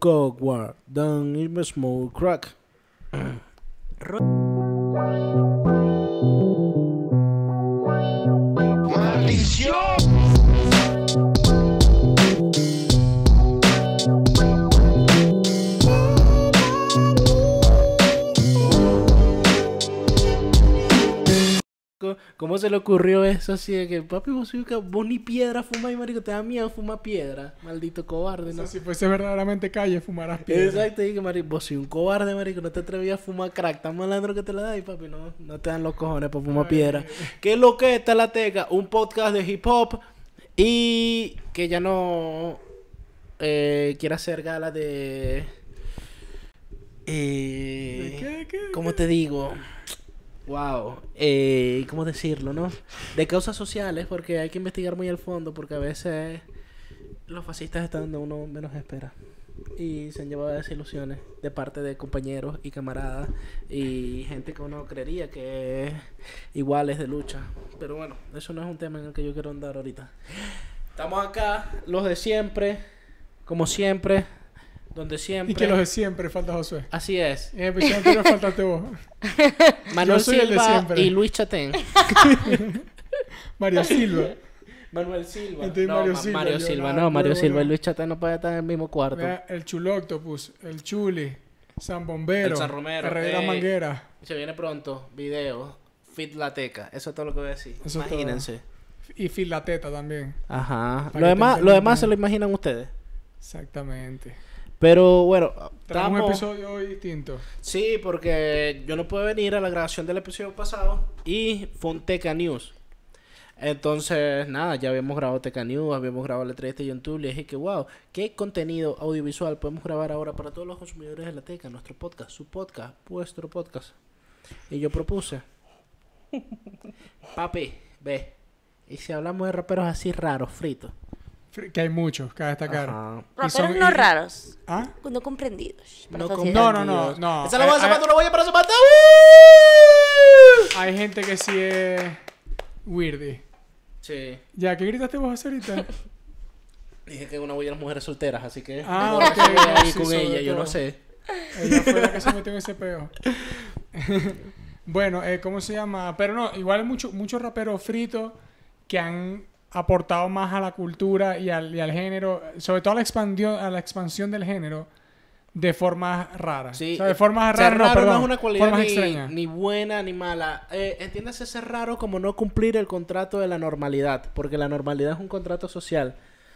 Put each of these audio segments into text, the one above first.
Cogwar, dan even smoke crack. Mm. ¿Cómo se le ocurrió eso así de que, papi, vos, vos ni piedra fumáis, marico? Te da miedo fumar piedra, maldito cobarde, ¿no? O si fuese verdaderamente calle, fumarás piedra. Exacto, y que, marico, vos soy un cobarde, marico, no te atrevías a fumar crack, tan malandro que te la dais, papi, no, no te dan los cojones para fumar piedra. ¿Qué es lo que está la teca? Un podcast de hip hop y que ya no eh, quiere hacer gala de... Eh, ¿Qué, ¿Cómo te digo? wow, eh, ¿cómo decirlo, no? De causas sociales, porque hay que investigar muy al fondo, porque a veces los fascistas están donde uno menos espera. Y se han llevado desilusiones de parte de compañeros y camaradas y gente que uno creería que es iguales de lucha. Pero bueno, eso no es un tema en el que yo quiero andar ahorita. Estamos acá, los de siempre, como siempre, donde siempre. Y que los de siempre falta Josué. Así es. En faltaste vos. Manuel Silva y Luis Chaten Mario Silva. Manuel Silva. Este no, Mario Silva. no, Mario Silva y Luis Chaten no pueden estar en el mismo cuarto. el Chuloctopus, el Chuli, San Bombero, el San Romero, Herrera Manguera. Se viene pronto, video, Fit teca. Eso es todo lo que voy a decir. Imagínense. Y Fit Teta también. Ajá. Lo demás, lo demás se lo imaginan ustedes. Exactamente. Pero bueno, estamos... un episodio distinto. Sí, porque yo no pude venir a la grabación del episodio pasado y fue un Teca News. Entonces, nada, ya habíamos grabado Teca News, habíamos grabado la entrevista de YouTube y dije que, wow, qué contenido audiovisual podemos grabar ahora para todos los consumidores de la Teca, nuestro podcast, su podcast, vuestro podcast. Y yo propuse, papi, ve, y si hablamos de raperos así raros, fritos, que hay muchos, cabe destacar. pero son no raros. ¿Ah? Pues no comprendidos. No, no, no, no, Esa la voy a no una voy para zapatar. Hay gente que sí es weirdy. Sí. Ya, ¿qué gritaste vos ahorita? Dije que una voy a las mujeres solteras, así que... Ah, ok. ahí con ella, yo no sé. Ella fue la que se metió en ese peo. bueno, eh, ¿cómo se llama? Pero no, igual muchos raperos fritos que han aportado más a la cultura y al, género, sobre todo a la, expandió, a la expansión del género, de formas raras. Sí, de eh, formas raras no, es una cualidad ni, buena ni mala. Eh, entiéndase ser raro como no cumplir el contrato de la normalidad, porque la normalidad es un contrato social.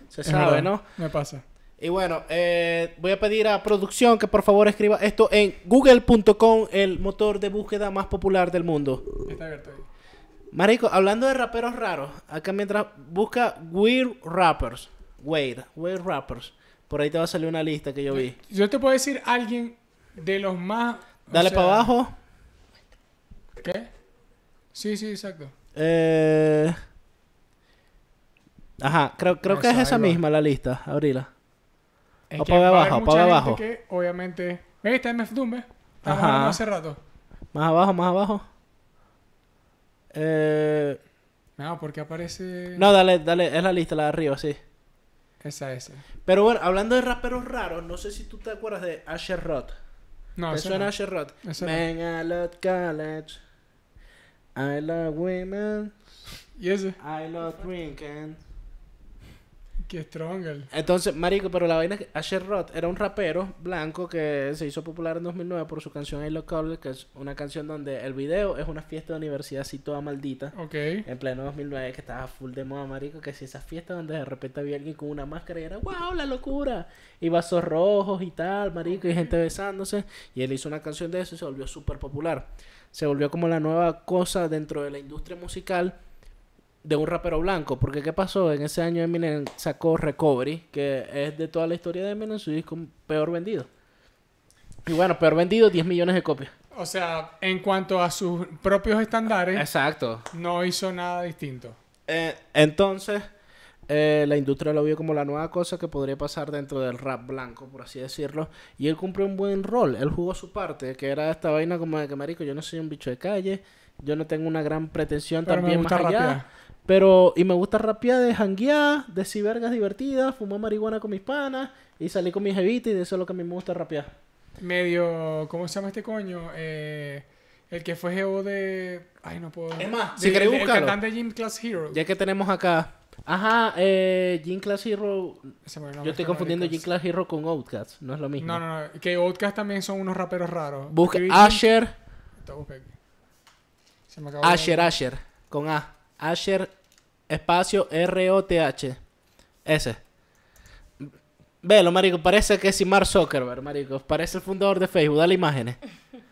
Se sabe, ¿no? Me pasa. Y bueno, eh, voy a pedir a producción que por favor escriba esto en google.com, el motor de búsqueda más popular del mundo. Está abierto ahí. Marico, hablando de raperos raros, acá mientras busca Weird Rappers, Weird, Weird Rappers, por ahí te va a salir una lista que yo vi. Yo te puedo decir alguien de los más... Dale para abajo. ¿Qué? Sí, sí, exacto. Eh... Ajá, creo, que es esa misma la lista, abrila. o para abajo, para abajo. obviamente. MF Doom, Ajá. Hace rato. Más abajo, más abajo. Eh, no, porque aparece... No, dale, dale, es la lista, la de arriba, sí. Esa, esa. Pero bueno, hablando de raperos raros, no sé si tú te acuerdas de Asher Roth. No, suena Asher Roth? Man, I love college. I love women. ¿Y ese? I love drinking. Qué stronger. Entonces, marico, pero la vaina es que Asher Roth era un rapero blanco que se hizo popular en 2009 por su canción I Love que es una canción donde el video es una fiesta de universidad así toda maldita. Ok. En pleno 2009 que estaba full de moda, marico, que si esa fiesta donde de repente había alguien con una máscara y era wow, la locura. Y vasos rojos y tal, marico, y gente besándose. Y él hizo una canción de eso y se volvió súper popular. Se volvió como la nueva cosa dentro de la industria musical de un rapero blanco. Porque ¿qué pasó? En ese año Eminem sacó Recovery, que es de toda la historia de Eminem su disco peor vendido. Y bueno, peor vendido, 10 millones de copias. O sea, en cuanto a sus propios estándares, Exacto. no hizo nada distinto. Eh, entonces, eh, la industria lo vio como la nueva cosa que podría pasar dentro del rap blanco, por así decirlo. Y él cumplió un buen rol, él jugó su parte, que era esta vaina como de que, marico, yo no soy un bicho de calle, yo no tengo una gran pretensión también más allá. Pero, y me gusta rapear de janguear, de si vergas divertidas, fumar marihuana con mis panas y salir con mis jevita y de eso es lo que a mí me gusta rapear. Medio, ¿cómo se llama este coño? Eh, el que fue geo de. Ay, no puedo. Es más, si querés búscalo El cantante de Gym Class Hero. Ya que tenemos acá. Ajá, eh, Gym Class Hero. Yo estoy confundiendo Gym Class Hero con Outcast, no es lo mismo. No, no, no. Que Outcast también son unos raperos raros. Busca Asher. Asher, Asher, con A. Asher espacio R-O-T-H. Ese. Velo, marico, parece que es Simar Zuckerberg, marico. Parece el fundador de Facebook, dale imágenes.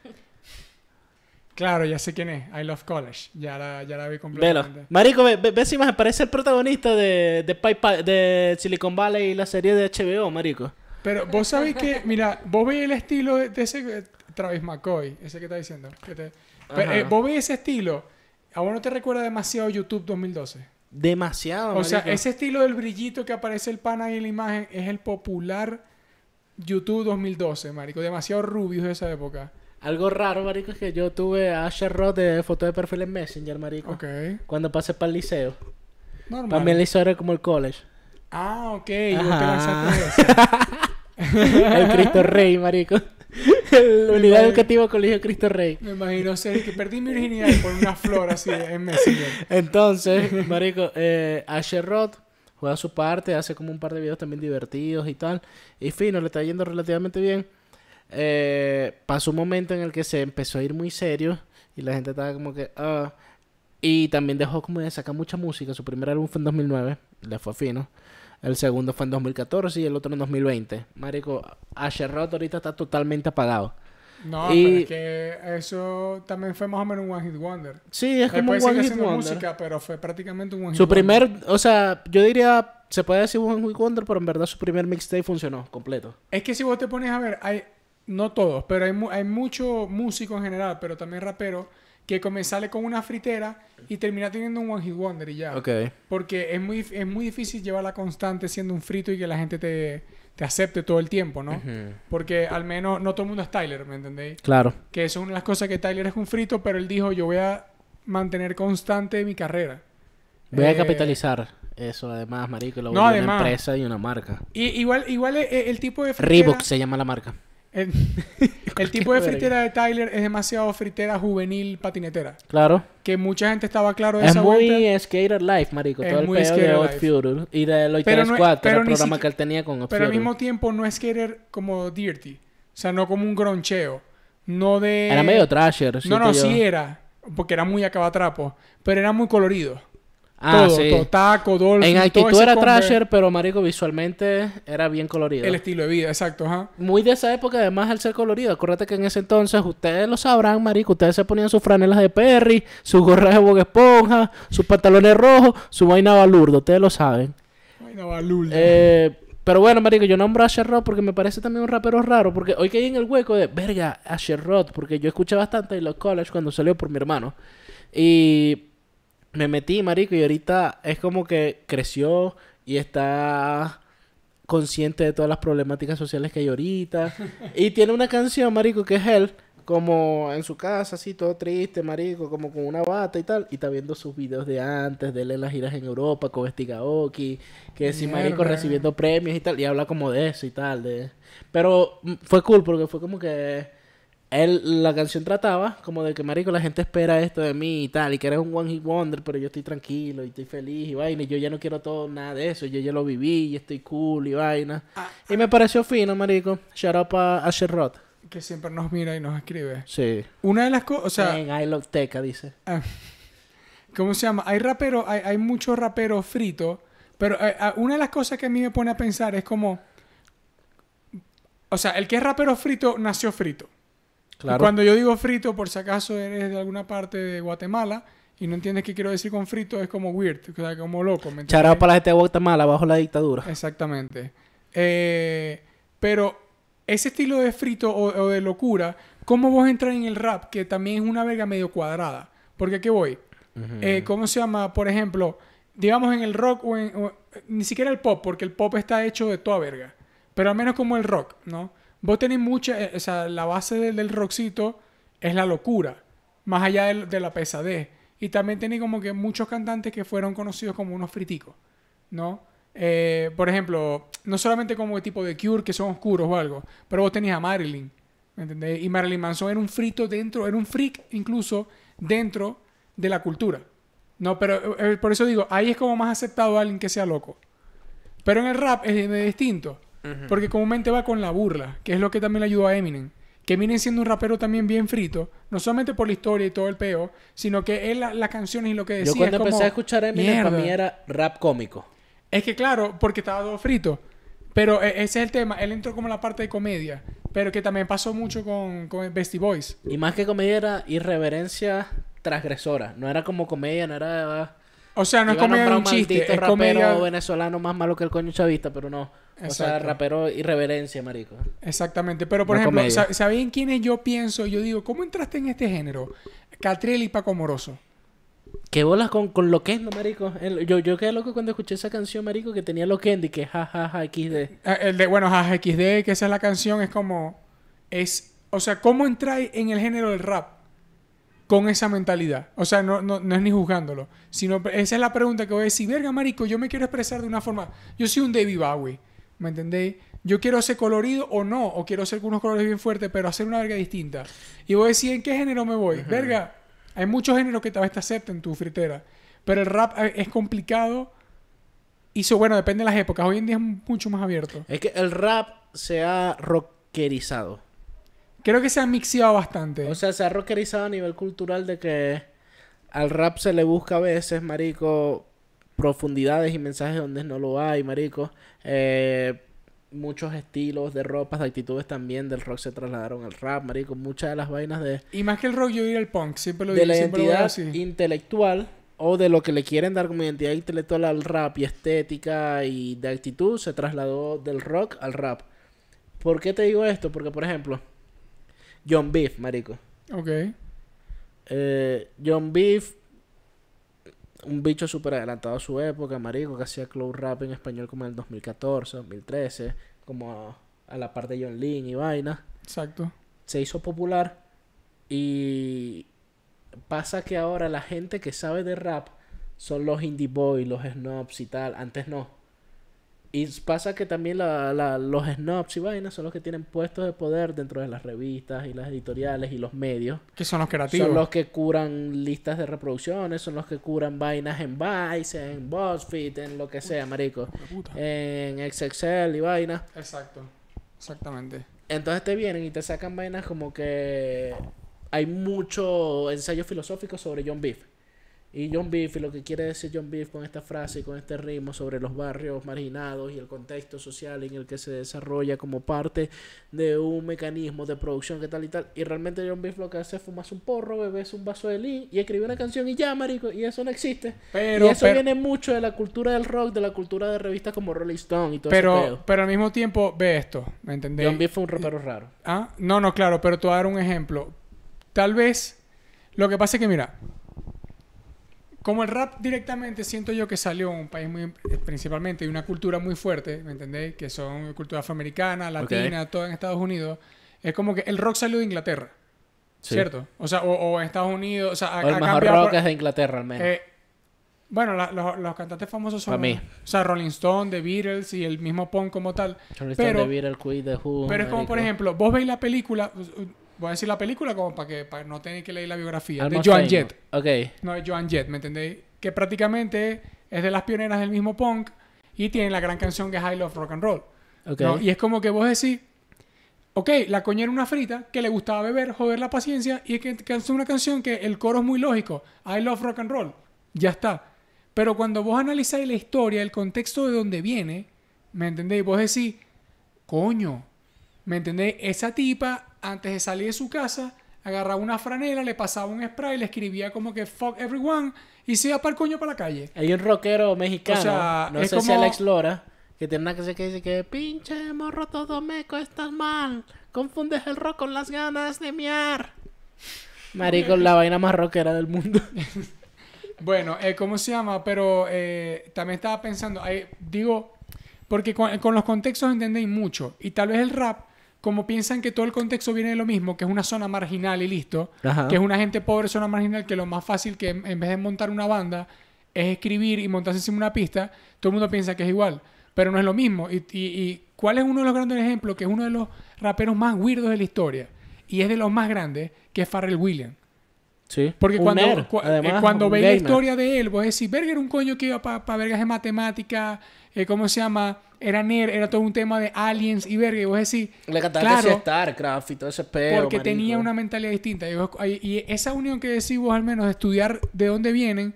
Claro, ya sé quién es. I Love College. Ya la, ya la vi completamente. Velo. Marico, ve, ve, esa Parece el protagonista de, de, de Silicon Valley y la serie de HBO, marico. Pero vos sabés que, mira, vos veis el estilo de, ese Travis McCoy, ese que está diciendo. Que te... Eh, vos veis ese estilo a vos no te recuerda demasiado YouTube 2012. Demasiado. O sea, ese estilo del brillito que aparece el pan ahí en la imagen es el popular YouTube 2012, marico. Demasiado rubios de esa época. Algo raro, marico, es que yo tuve a Asher de foto de perfil en Messenger, marico. Ok. Cuando pasé para el liceo. Normal. Para mí el liceo era como el college. Ah, ok. el Cristo Rey, marico unidad educativa Colegio Cristo Rey. Me imagino, ser que perdí mi virginidad por una flor así en México Entonces, marico, eh, Asher Roth juega su parte, hace como un par de videos también divertidos y tal. Y fino, le está yendo relativamente bien. Eh, pasó un momento en el que se empezó a ir muy serio y la gente estaba como que... Uh, y también dejó como de sacar mucha música. Su primer álbum fue en 2009. Le fue fino. El segundo fue en 2014 y el otro en 2020. Marico, roto, ahorita está totalmente apagado. No, y... que eso también fue más o menos un One Hit Wonder. Sí, es como un One Hit Wonder. música, pero fue prácticamente un One hit Su primer, o sea, yo diría, se puede decir un One Hit Wonder, pero en verdad su primer mixtape funcionó completo. Es que si vos te pones a ver, hay, no todos, pero hay, hay mucho músico en general, pero también rapero que comenzale con una fritera y termina teniendo un one hit wonder y ya. Porque es muy, es muy difícil llevarla constante siendo un frito y que la gente te, acepte todo el tiempo, ¿no? Porque al menos no todo el mundo es Tyler, ¿me entendéis? Claro. Que son es las cosas que Tyler es un frito, pero él dijo, yo voy a mantener constante mi carrera. Voy a eh, capitalizar eso, además, marico, lo no, además, una empresa y una marca. Y, igual igual e, e, el, tipo de fritera... Reebok se llama la marca. El, tipo de fritera de Tyler es demasiado fritera juvenil patinetera. Claro. Que mucha gente estaba claro de es muy Skater Life, marico. todo el pedo de Future y de los pero el programa que él tenía con Pero al mismo tiempo no es skater como Dirty. O sea, no como un groncheo. No de... Era medio trasher. No, no, sí era. Porque era muy acabatrapo. Pero era muy colorido. Ah, todo, sí. todo, taco, el En actitud era trasher, pero marico, visualmente era bien colorido. El estilo de vida, exacto, ajá. Muy de esa época, además, al ser colorido. Acuérdate que en ese entonces, ustedes lo sabrán, marico, ustedes se ponían sus franelas de Perry, sus gorras de Bob Esponja, sus pantalones rojos, su vaina balurdo, ustedes lo saben. Vaina balurdo. Eh, pero bueno, marico, yo nombro a Sherrod porque me parece también un rapero raro. Porque hoy que hay en el hueco de, verga, a Sherrod. Porque yo escuché bastante en los college cuando salió por mi hermano. Y me metí, marico, y ahorita es como que creció y está consciente de todas las problemáticas sociales que hay ahorita. y tiene una canción, marico, que es él, como en su casa, así, todo triste, marico, como con una bata y tal. Y está viendo sus videos de antes, de él en las giras en Europa, con Estigaoki, que sí, marico, recibiendo premios y tal. Y habla como de eso y tal. De... Pero fue cool, porque fue como que él, la canción trataba como de que, marico, la gente espera esto de mí y tal, y que eres un one hit wonder, pero yo estoy tranquilo y estoy feliz y vaina, y yo ya no quiero todo nada de eso, yo ya lo viví y estoy cool y vaina. Ah, y me pareció fino, marico. Shout out a sherrod. Que siempre nos mira y nos escribe. Sí. Una de las cosas, o sea... En I Love Teca, dice. Ah. ¿Cómo se llama? Hay rapero hay, hay muchos raperos fritos, pero eh, ah, una de las cosas que a mí me pone a pensar es como... O sea, el que es rapero frito nació frito cuando yo digo frito, por si acaso eres de alguna parte de Guatemala y no entiendes qué quiero decir con frito, es como weird, o sea, como loco. Charado para la gente de Guatemala bajo la dictadura. Exactamente. Eh, pero ese estilo de frito o, de locura, ¿cómo vos entras en el rap? Que también es una verga medio cuadrada. Porque qué voy. Eh, ¿Cómo se llama? Por ejemplo, digamos en el rock o, en, ni siquiera el pop, porque el pop está hecho de toda verga. Pero al menos como el rock, ¿no? vos tenés mucha, eh, o sea, la base del, del rockcito es la locura, más allá de, la pesadez. Y también tenéis como que muchos cantantes que fueron conocidos como unos friticos, ¿no? Eh, por ejemplo, no solamente como el tipo de Cure que son oscuros o algo, pero vos tenés a Marilyn, ¿me entendés? Y Marilyn Manson era un frito dentro, era un freak incluso dentro de la cultura. No, pero eh, por eso digo, ahí es como más aceptado alguien que sea loco. Pero en el rap es distinto. Porque comúnmente va con la burla, que es lo que también le ayudó a Eminem. Que Eminem siendo un rapero también bien frito, no solamente por la historia y todo el peo, sino que él las la canciones y lo que decía. Yo cuando empecé a escuchar a Eminem, para mí era rap cómico. Es que claro, porque estaba todo frito. Pero e, ese es el tema. Él entró como la parte de comedia. Pero que también pasó mucho con, Bestie Boys. Y más que comedia era irreverencia transgresora. No era como comedia, no era... O sea, no es comedia un chiste. Es venezolano más malo que el coño chavista, pero no. O sea, rapero irreverencia, marico. Exactamente. Pero, por ejemplo, ¿sabéis ¿saben quiénes yo pienso? Yo digo, ¿cómo entraste en este género? Catriel y Paco Moroso. ¿Qué bolas con, con Loquendo, marico? yo, yo quedé loco cuando escuché esa canción, marico, que tenía Loquendo y que jajaja ja, ja, XD. Ah, el de, bueno, jaja XD, que esa es la canción, es como... Es... O sea, ¿cómo entráis en el género del rap? con esa mentalidad. O sea, no, no, no, es ni juzgándolo, sino esa es la pregunta que voy a decir, verga, marico, yo me quiero expresar de una forma. Yo soy un David Bowie. ¿Me entendéis? Yo quiero ser colorido o no, o quiero con unos colores bien fuertes, pero hacer una verga distinta. Y voy a decir, ¿en qué género me voy? Verga, hay muchos géneros que tal vez te acepten tu fritera, pero el rap eh, es complicado y eso, bueno, depende de las épocas. Hoy en día es mucho más abierto. Es que el rap se ha rockerizado. Creo que se ha mixeado bastante. O sea, se ha rockerizado a nivel cultural de que al rap se le busca a veces, marico, profundidades y mensajes donde no lo hay, marico. Eh, muchos estilos de ropas, de actitudes también del rock se trasladaron al rap, marico. Muchas de las vainas de... Y más que el rock, yo diría el punk. Siempre lo digo, De la identidad intelectual o de lo que le quieren dar como identidad intelectual al rap y estética y de actitud se trasladó del rock al rap. ¿Por qué te digo esto? Porque, por ejemplo, John Beef, marico. Ok. Eh, John Beef un bicho súper adelantado a su época, marico, que hacía club rap en español como en el 2014, 2013, como a, la parte de John Lynn y vaina. Exacto. Se hizo popular y pasa que ahora la gente que sabe de rap son los indie boys, los snobs y tal. Antes no. Y pasa que también la, la, los snobs y vainas son los que tienen puestos de poder dentro de las revistas y las editoriales y los medios. Que son los creativos. Son los que curan listas de reproducciones, son los que curan vainas en Vice, en BuzzFeed, en lo que sea, marico. En excel y vainas. Exacto. Exactamente. Entonces te vienen y te sacan vainas como que hay mucho ensayo filosófico sobre John Beef. Y John Beef, y lo que quiere decir John Beef con esta frase y con este ritmo sobre los barrios marginados y el contexto social en el que se desarrolla como parte de un mecanismo de producción que tal y tal. Y realmente John Beef lo que hace es fumarse un porro, Bebes un vaso de Lee y escribe una canción y ya, marico, y eso no existe. Pero, y eso viene mucho de la cultura del rock, de la cultura de revistas como Rolling Stone y todo pero, Pero al mismo tiempo, ve esto, ¿me entendés? John Beef fue un rapero raro. Ah, no, no, claro, pero te voy a dar un ejemplo. Tal vez, lo que pasa es que mira como el rap directamente siento yo que salió en un país muy, eh, principalmente, y una cultura muy fuerte, ¿me entendéis? Que son cultura afroamericana, latina, todo en Estados Unidos. Es como que el rock salió de Inglaterra, ¿cierto? O sea, o, en Estados Unidos, o sea, acá el mejor rock es de Inglaterra al menos. Eh, bueno, los, cantantes famosos son... A mí. O sea, Rolling Stone, The Beatles y el mismo punk como tal. Rolling pero, Stone, The Beatles, Queen, The Who... Pero es como, por ejemplo, vos veis la película... Voy a decir la película como para que no tenéis que leer la biografía. de Joan Jett. No, de Joan Jett, ¿me entendéis? Que prácticamente es de las pioneras del mismo punk y tiene la gran canción que es I Love Rock and Roll. Y es como que vos decís, ok, la coña era una frita que le gustaba beber, joder la paciencia y es que es una canción que el coro es muy lógico. I Love Rock and Roll. Ya está. Pero cuando vos analizáis la historia, el contexto de donde viene, ¿me entendéis? Vos decís, coño, ¿Me entendéis Esa tipa, antes de salir de su casa, agarraba una franela, le pasaba un spray, le escribía como que fuck everyone y se iba para el coño para la calle. Hay un rockero mexicano, o sea, no sé como... si Alex Lora, que tiene una canción que dice que pinche morro todo meco, estás mal, confundes el rock con las ganas de miar. Marico, la vaina más rockera del mundo. bueno, eh, ¿cómo se llama? Pero eh, también estaba pensando, eh, digo, porque con los contextos entendéis mucho y tal vez el rap como piensan que todo el contexto viene de lo mismo, que es una zona marginal y listo, que es una gente pobre, zona marginal, que lo más fácil que en vez de montar una banda es escribir y montarse encima una pista, todo el mundo piensa que es igual, pero no es lo mismo. Y, cuál es uno de los grandes ejemplos, que es uno de los raperos más weirdos de la historia, y es de los más grandes, que es Pharrell Williams. Sí. Porque cuando, eh, ve la historia de él, vos decís, Berger era un coño que iba para vergas de matemática, eh, ¿cómo se llama? Era nerd, era todo un tema de aliens y verga. Y vos decís, le claro, StarCraft y todo ese Porque tenía una mentalidad distinta. Y, esa unión que decís vos, al menos, estudiar de dónde vienen,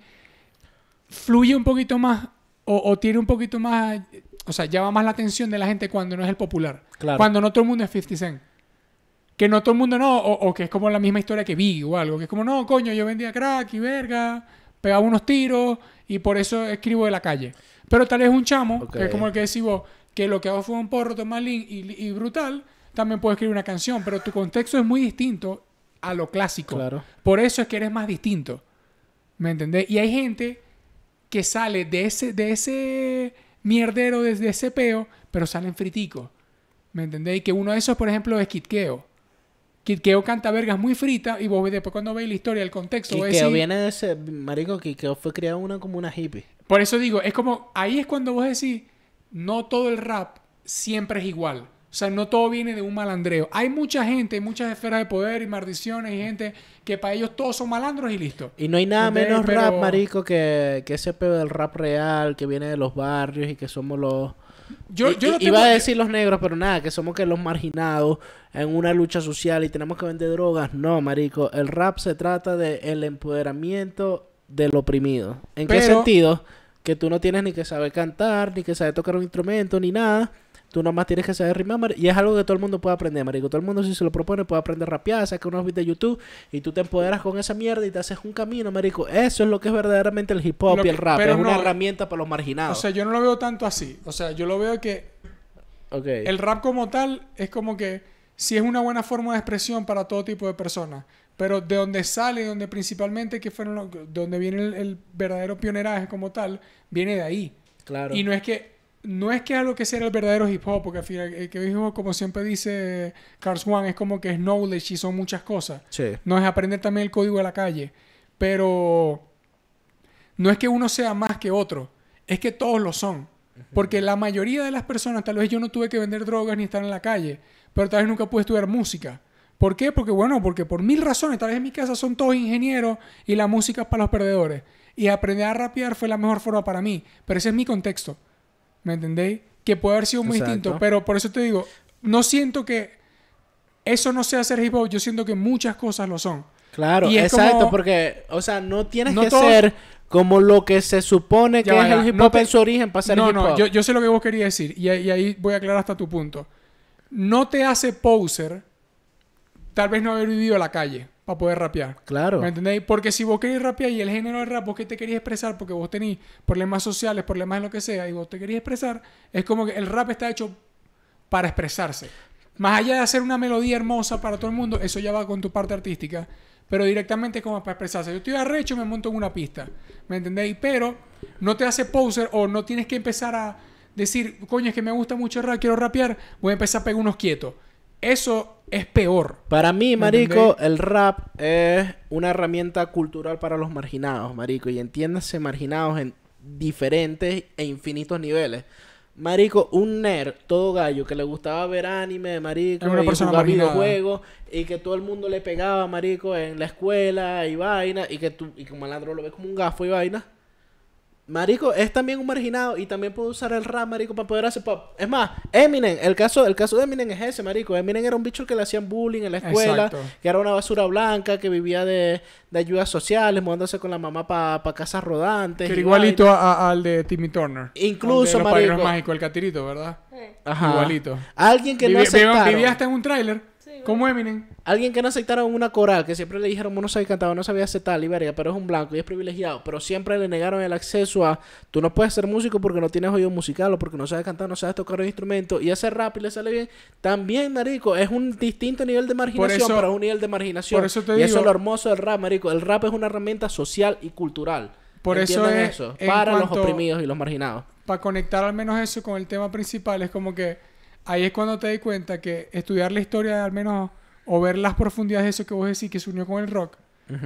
fluye un poquito más o, tiene un poquito más, o sea, llama más la atención de la gente cuando no es el popular. Claro. Cuando no todo el mundo es 50 Cent. Que no todo el mundo no, o, o, que es como la misma historia que Big o algo, que es como, no, coño, yo vendía crack y verga, pegaba unos tiros y por eso escribo de la calle. Pero tal vez un chamo, que es como el que decís vos, que lo que hago fue un porro, tomalín y, y brutal, también puedo escribir una canción, pero tu contexto es muy distinto a lo clásico. Claro. Por eso es que eres más distinto. ¿Me entendés? Y hay gente que sale de ese, de ese mierdero, desde ese peo, pero salen friticos. ¿Me entendés? Y que uno de esos, por ejemplo, es Kitkeo. Kitkeo canta vergas muy frita y vos después cuando veis la historia, el contexto... Kitkeo viene de ese... Marico, Kitkeo fue criado una como una hippie. Por eso digo, es como, ahí es cuando vos decís, no todo el rap siempre es igual. O sea, no todo viene de un malandreo. Hay mucha gente, muchas esferas de poder y maldiciones y gente que para ellos todos son malandros y listo. Y no hay nada menos rap, marico, que, que ese pedo del rap real que viene de los barrios y que somos los... Yo, yo iba a decir los negros, pero nada, que somos que los marginados en una lucha social y tenemos que vender drogas. No, marico, el rap se trata del el empoderamiento del oprimido. ¿En qué sentido? Que tú no tienes ni que saber cantar, ni que saber tocar un instrumento, ni nada. Tú nomás tienes que saber rimar. y es algo que todo el mundo puede aprender, marico. Todo el mundo si se lo propone puede aprender a rapear, saca unos vídeos de YouTube y tú te empoderas con esa mierda y te haces un camino, marico. Eso es lo que es verdaderamente el hip hop y el rap. es una herramienta para los marginados. O sea, yo no lo veo tanto así. O sea, yo lo veo que el rap como tal es como que si es una buena forma de expresión para todo tipo de personas. Pero de donde sale, donde principalmente que fueron donde viene el, verdadero pioneraje como tal, viene de ahí. Claro. Y no es que no es que algo que sea el verdadero hip hop, porque al final que como siempre dice Carl Swan, es como que es knowledge y son muchas cosas. No es aprender también el código de la calle, pero no es que uno sea más que otro, es que todos lo son. Porque la mayoría de las personas, tal vez yo no tuve que vender drogas ni estar en la calle, pero tal vez nunca pude estudiar música. ¿Por qué? Porque bueno, porque por mil razones, tal vez en mi casa son todos ingenieros y la música es para los perdedores. Y aprender a rapear fue la mejor forma para mí, pero ese es mi contexto. ¿Me entendéis? Que puede haber sido muy distinto, pero por eso te digo, no siento que eso no sea ser hip hop, yo siento que muchas cosas lo son. Claro, exacto, porque, o sea, no tienes que ser como lo que se supone que es el hip hop en su origen para ser hip hop. No, no, yo, sé lo que vos querías decir y, y, ahí voy a aclarar hasta tu punto. No te hace poser tal vez no haber vivido a la calle para poder rapear. Claro. ¿Me entendéis? Porque si vos querés rapear y el género de rap, vos que te querías expresar, porque vos tenés problemas sociales, problemas en lo que sea, y vos te querías expresar, es como que el rap está hecho para expresarse. Más allá de hacer una melodía hermosa para todo el mundo, eso ya va con tu parte artística, pero directamente como para expresarse. Yo estoy arrecho y me monto en una pista, ¿me entendéis? Pero no te hace poser o no tienes que empezar a decir, coño, es que me gusta mucho el rap, quiero rapear, voy a empezar a pegar unos quietos. Eso es peor. Para mí, marico, el rap es una herramienta cultural para los marginados, marico. Y entiéndase marginados en diferentes e infinitos niveles. Marico, un nerd, todo gallo, que le gustaba ver anime, marico, una y jugar videojuegos, y que todo el mundo le pegaba, marico, en la escuela y vaina, y que tú, y como malandro lo ves como un gafo y vaina. Marico es también un marginado y también puede usar el rap, marico, para poder hacer pop. Es más, Eminem, el caso, el caso de Eminem es ese, marico. Eminem era un bicho que le hacían bullying en la escuela, que era una basura blanca, que vivía de, ayudas sociales, mudándose con la mamá para pa casas rodantes. Pero igualito al de Timmy Turner. Incluso, el Mágico, el catirito, ¿verdad? Ajá. Igualito. Alguien que no aceptaron. Vivía hasta en un tráiler. Como Eminem. Alguien que no aceptaron una coral, que siempre le dijeron, no sabes cantar, no sabía aceptar, y pero es un blanco y es privilegiado. Pero siempre le negaron el acceso a, tú no puedes ser músico porque no tienes oído musical o porque no sabes cantar, no sabes tocar un instrumento y hacer rap y le sale bien. También, marico, es un distinto nivel de marginación, Para un nivel de marginación. Por eso te y eso es lo hermoso del rap, marico. El rap es una herramienta social y cultural. Por eso es... Para los oprimidos y los marginados. Para conectar al menos eso con el tema principal, es como que ahí es cuando te di cuenta que estudiar la historia, al menos, o ver las profundidades de eso que vos decís que se unió con el rock,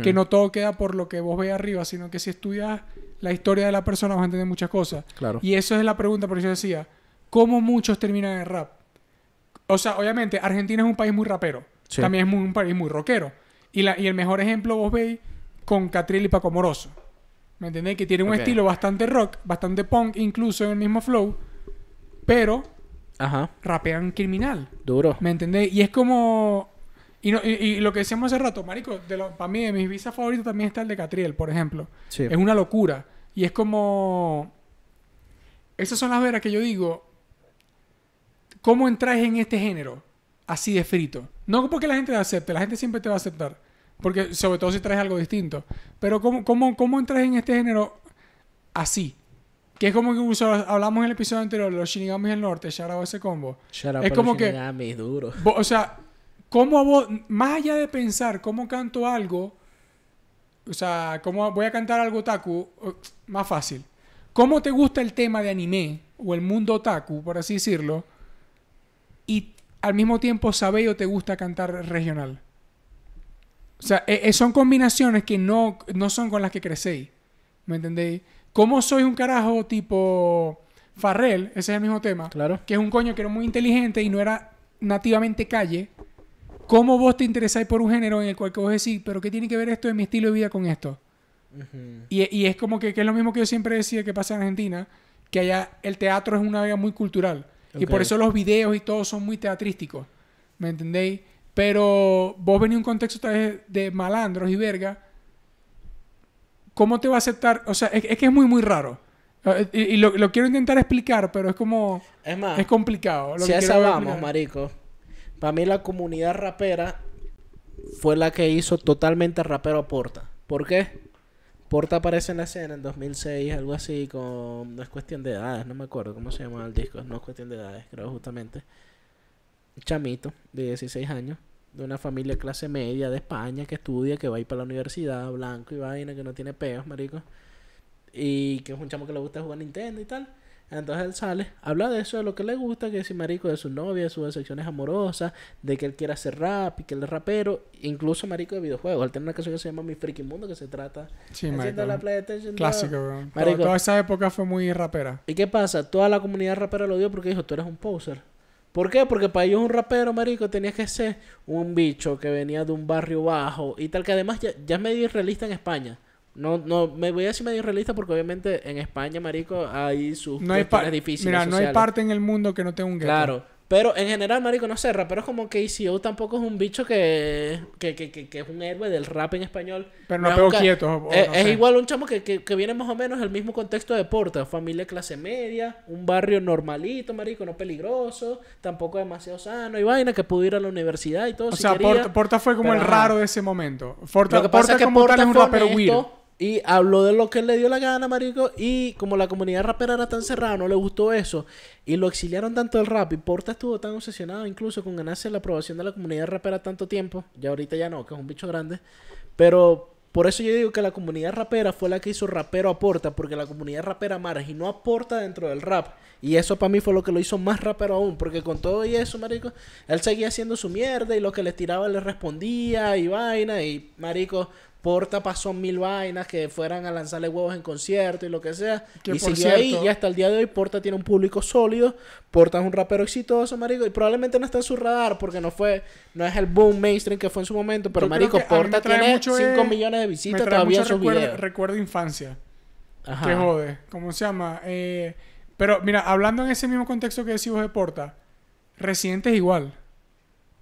que no todo queda por lo que vos veis arriba, sino que si estudias la historia de la persona vas a entender muchas cosas. Claro. Y eso es la pregunta, por eso decía, ¿cómo muchos terminan en rap? O sea, obviamente, Argentina es un país muy rapero, también es un país muy rockero. Y, el mejor ejemplo vos veis con Catril y Paco Moroso. ¿Me entendéis? Que tiene un estilo bastante rock, bastante punk, incluso en el mismo flow, pero Ajá. rapean criminal. Duro. ¿Me entendés? Y es como. Y, y, lo que decíamos hace rato, marico, de para mí, de mis visas favoritos también está el de Catriel, por ejemplo. Sí. Es una locura. Y es como. Esas son las veras que yo digo. ¿Cómo entras en este género? Así de frito. No porque la gente te acepte, la gente siempre te va a aceptar. Porque, sobre todo si traes algo distinto. Pero, ¿cómo, cómo, cómo entras en este género así? Que es como que hablamos en el episodio anterior, los Shinigamis del Norte, ya ese combo. es como los que. duro. o sea, ¿cómo vos, más allá de pensar cómo canto algo, o sea, cómo voy a cantar algo otaku, más fácil. ¿Cómo te gusta el tema de anime o el mundo otaku, por así decirlo? Y al mismo tiempo sabéis o te gusta cantar regional. O sea, e, e, son combinaciones que no, no son con las que crecéis. ¿Me entendéis? ¿Cómo soy un carajo tipo Farrell? Ese es el mismo tema. Claro. Que es un coño que era muy inteligente y no era nativamente calle. ¿Cómo vos te interesáis por un género en el cual vos decís, pero qué tiene que ver esto de mi estilo de vida con esto? y, es como que, es lo mismo que yo siempre decía que pasa en Argentina, que allá el teatro es una vida muy cultural. Y por eso los videos y todo son muy teatrísticos. ¿Me entendéis? Pero vos venís un contexto de malandros y verga ¿cómo te va a aceptar? O sea, es, que es muy, muy raro. Eh, y, lo, quiero intentar explicar, pero es como... Es más... Es complicado. Lo si a marico. Para mí la comunidad rapera fue la que hizo totalmente rapero a Porta. ¿Por qué? Porta aparece en la escena en 2006, algo así, con... No es cuestión de edades, no me acuerdo cómo se llamaba el disco. No es cuestión de edades, creo justamente. chamito de 16 años de una familia clase media de España que estudia, que va a ir para la universidad, blanco y vaina, que no tiene peos, marico. Y que es un chamo que le gusta jugar Nintendo y tal. Entonces él sale, habla de eso, de lo que le gusta, que es marico, de su novia, de sus decepciones amorosas, de que él quiere hacer rap y que él es rapero, incluso marico de videojuegos. Él tiene una canción que se llama Mi Freaky Mundo, que se trata sí, la PlayStation. Clásico, Marico. Toda esa época fue muy rapera. ¿Y qué pasa? Toda la comunidad rapera lo dio porque dijo, tú eres un poser. ¿Por qué? Porque para ellos un rapero, marico, tenía que ser un bicho que venía de un barrio bajo y tal, que además ya, ya es medio irrealista en España. No, no, me voy a decir medio irrealista porque obviamente en España, marico, hay sus no hay Mira, no hay parte en el mundo que no tenga un gueto. Claro. Pero en general, marico, no sé, es como que KCO tampoco es un bicho que, que, es un héroe del rap en español. Pero no, pego quieto. Eh, es, igual un chamo que, que, viene más o menos del mismo contexto de Porta. Familia clase media, un barrio normalito, marico, no peligroso, tampoco demasiado sano y vaina, que pudo ir a la universidad y todo. O sea, Porta, Porta, fue como el raro de ese momento. Porta, que es es un rapper weird. Y habló de lo que le dio la gana, marico. Y como la comunidad rapera era tan cerrada, no le gustó eso. Y lo exiliaron tanto del rap. Y Porta estuvo tan obsesionado incluso con ganarse la aprobación de la comunidad rapera tanto tiempo. Ya ahorita ya no, que es un bicho grande. Pero por eso yo digo que la comunidad rapera fue la que hizo rapero a Porta. Porque la comunidad rapera y no aporta dentro del rap. Y eso para mí fue lo que lo hizo más rapero aún. Porque con todo y eso, marico, él seguía haciendo su mierda. Y lo que le tiraba le respondía y vaina. Y marico Porta pasó mil vainas que fueran a lanzarle huevos en concierto y lo que sea. y ahí y hasta el día de hoy Porta tiene un público sólido. Porta es un rapero exitoso, marico. Y probablemente no está en su radar porque no fue, no es el boom mainstream que fue en su momento. Pero, marico, Porta tiene 5 millones de visitas todavía en recuerdo, recuerdo infancia. Ajá. Que jode. ¿Cómo se llama? Eh, pero mira, hablando en ese mismo contexto que decimos de Porta, reciente es igual.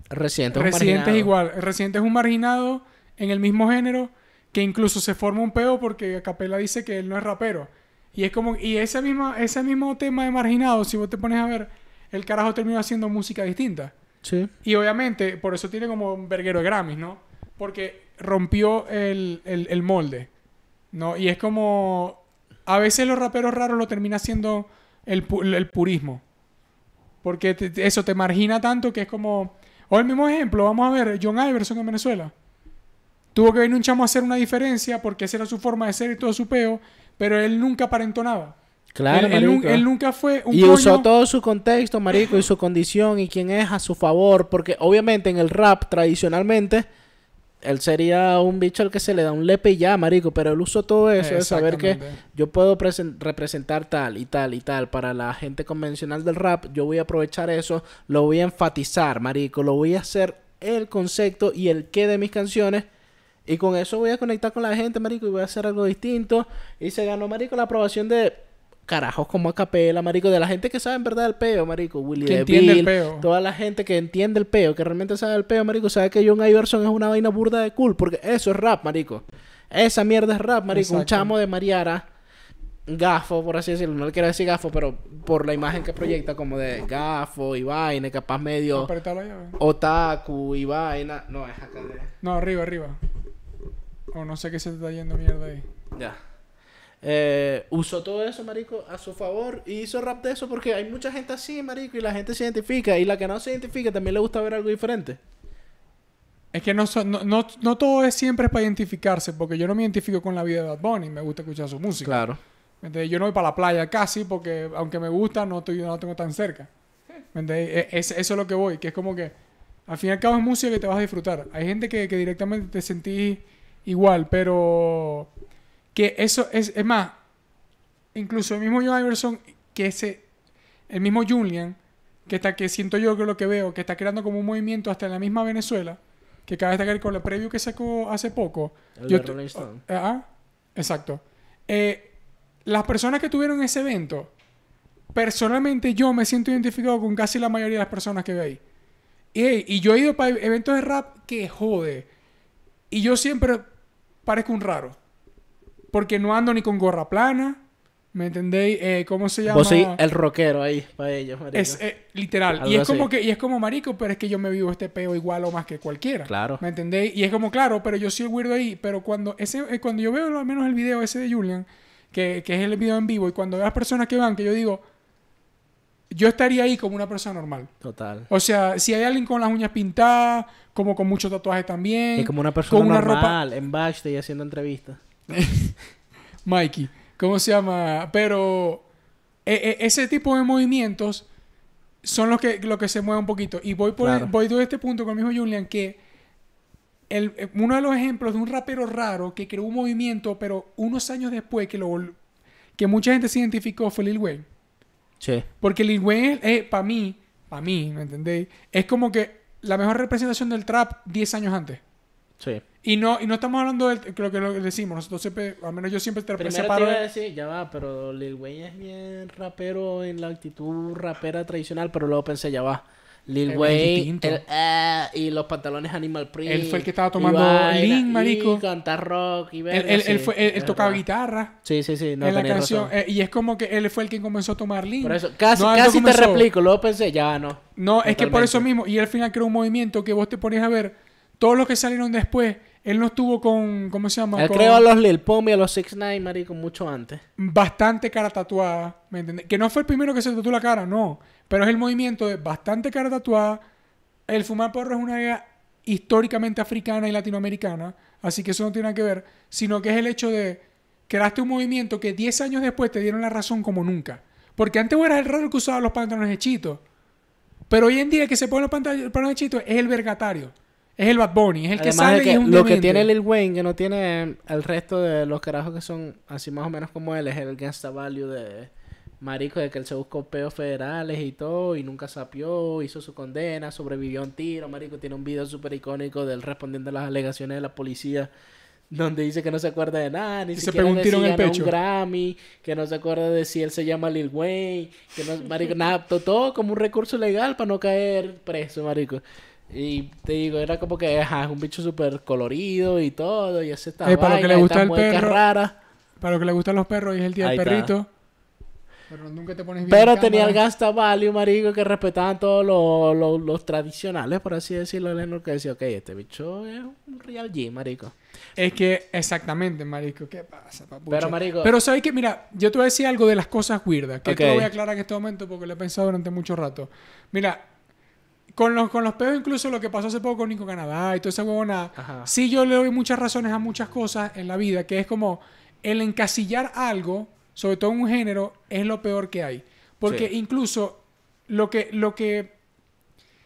Reciente es un Residente es igual. Reciente es un marginado en el mismo género que incluso se forma un peo porque Capela dice que él no es rapero. Y es como, y ese mismo, ese mismo tema de marginado, si vos te pones a ver, el carajo terminó haciendo música distinta. Sí. Y obviamente, por eso tiene como un verguero de Grammys, ¿no? Porque rompió el, molde, ¿no? Y es como, a veces los raperos raros lo termina haciendo el, purismo. Porque eso te margina tanto que es como, o el mismo ejemplo, vamos a ver, John Iverson en Venezuela. Tuvo que venir un chamo a hacer una diferencia porque esa era su forma de ser y todo su peo, pero él nunca aparentonaba. Claro, él, nunca fue un Y usó todo su contexto, marico, y su condición y quién es a su favor, porque obviamente en el rap tradicionalmente él sería un bicho al que se le da un lepe y ya, marico, pero él usó todo eso de saber que yo puedo representar tal y tal y tal para la gente convencional del rap, yo voy a aprovechar eso, lo voy a enfatizar, marico, lo voy a hacer el concepto y el qué de mis canciones y con eso voy a conectar con la gente, marico, y voy a hacer algo distinto. Y se ganó, marico, la aprobación de carajos como a capela, marico, de la gente que sabe en verdad el peo, marico, Willy que entiende el peo. toda la gente que entiende el peo, que realmente sabe el peo, marico, sabe que John Iverson es una vaina burda de cool, porque eso es rap, marico. Esa mierda es rap, marico, un chamo de Mariara gafo, por así decirlo. No le quiero decir gafo, pero por la imagen que proyecta, como de gafo y vaina, capaz medio. Otaku y vaina. No, es acá. Eh. No, arriba, arriba. O no sé qué se te está yendo mierda ahí. Ya. Eh, usó todo eso, marico, a su favor y hizo rap de eso porque hay mucha gente así, marico, y la gente se identifica. Y la que no se identifica también le gusta ver algo diferente. Es que no, no, todo es siempre para identificarse, porque yo no me identifico con la vida de Bad Bunny, me gusta escuchar su música. Claro. yo no voy para la playa casi, porque aunque me gusta, no, estoy, no tengo tan cerca. E, es, eso es lo que voy, que es como que al fin y al cabo es música que te vas a disfrutar. Hay gente que, que directamente te sentís igual, pero que eso es, es más, incluso el mismo John Iverson, que ese, el mismo Julian, que está, que siento yo que lo que veo, que está creando como un movimiento hasta en la misma Venezuela, que cada vez que con la preview que sacó hace poco. Ah, ah, exacto. Eh, las personas que tuvieron ese evento, personalmente yo me siento identificado con casi la mayoría de las personas que veis. Y, y yo he ido para eventos de rap que jode. Y yo siempre parezco un raro. Porque no ando ni con gorra plana. ¿Me entendéis? Eh, ¿Cómo se llama? Vos soy el rockero ahí para ellos, marico. Es, eh, literal. y es como que, y es como marico, pero es que yo me vivo este peo igual o más que cualquiera. Claro. ¿Me entendéis? Y es como, claro, pero yo soy el weirdo ahí. Pero cuando ese, eh, cuando yo veo al menos el video ese de Julian, que, que es el video en vivo, y cuando veo a las personas que van, que yo digo, yo estaría ahí como una persona normal. Total. O sea, si hay alguien con las uñas pintadas, como con muchos tatuajes también. Es como una persona una normal, ropa... en backstage haciendo entrevistas. Mikey, ¿cómo se llama? Pero e, e, ese tipo de movimientos son los que, lo que se mueven un poquito. Y voy por, voy de este punto con mi hijo Julian que uno de los ejemplos de un rapero raro que creó un movimiento, pero unos años después que lo que mucha gente se identificó fue Lil Wayne. Sí. Porque Lil Wayne, eh, para mí, para mí, ¿me entendéis? Es como que la mejor representación del trap 10 años antes. Sí. Y no, y no estamos hablando de lo que, decimos. Nosotros siempre, al menos yo siempre te Primero Te ya va, pero Lil Wayne es bien rapero en la actitud rapera tradicional, pero luego pensé, ya va. Lil Wayne eh, y los pantalones Animal Print. Él fue el que estaba tomando Link, marico. cantar rock y ver. Él, tocaba guitarra. Sí, sí, sí. en la canción. Eh, y es como que él fue el que comenzó a tomar Link. Por eso, casi, te replico. Luego pensé, ya no. No, es que por eso mismo. Y al final creó un movimiento que vos te ponés a ver. Todos los que salieron después, él no estuvo con. ¿Cómo se llama? Él a los Lil Pump y a los Six Nine, marico, mucho antes. Bastante cara tatuada. ¿Me entiendes? Que no fue el primero que se tatuó la cara, no. Pero es el movimiento de bastante cara tatuada. El fumar porro es una idea históricamente africana y latinoamericana, así que eso no tiene nada que ver, sino que es el hecho de creaste un movimiento que 10 años después te dieron la razón como nunca. Porque antes era el raro que usaba los pantalones hechitos. Pero hoy en día el que se pone los pantalones hechitos es el vergatario. Es el Bad Bunny, es el que sale Lo que tiene Lil Wayne, que no tiene el resto de los carajos que son así más o menos como él, es el gangsta value de, Marico, de que él se buscó peos federales y todo, y nunca sapió, hizo su condena, sobrevivió a un tiro. Marico tiene un video súper icónico de él respondiendo a las alegaciones de la policía, donde dice que no se acuerda de nada, ni siquiera se si un un Grammy, que no se acuerda de si él se llama Lil Wayne, que no, Marico, nada, todo como un recurso legal para no caer preso, Marico. Y te digo, era como que ajá, es un bicho súper colorido y todo, y ese estaba. para lo que le gusta el perro, rara. Para que le gustan los perros, y es el día del perrito. Pero nunca te pones bien Pero tenía el gasto value, marico, que respetaban todos los, tradicionales, por así decirlo, el que decía, ok, este bicho es un real G, marico. Es que, exactamente, marico, ¿qué pasa, papucho? Pero, marico... Pero, ¿sabes qué? Mira, yo te voy a decir algo de las cosas weirdas, que te voy a aclarar en este momento porque lo he pensado durante mucho rato. Mira, con los, con los peos, incluso lo que pasó hace poco con Nico Canadá y toda esa huevona. Sí, yo le doy muchas razones a muchas cosas en la vida, que es como el encasillar algo sobre todo en un género, es lo peor que hay. Porque incluso lo que, lo que...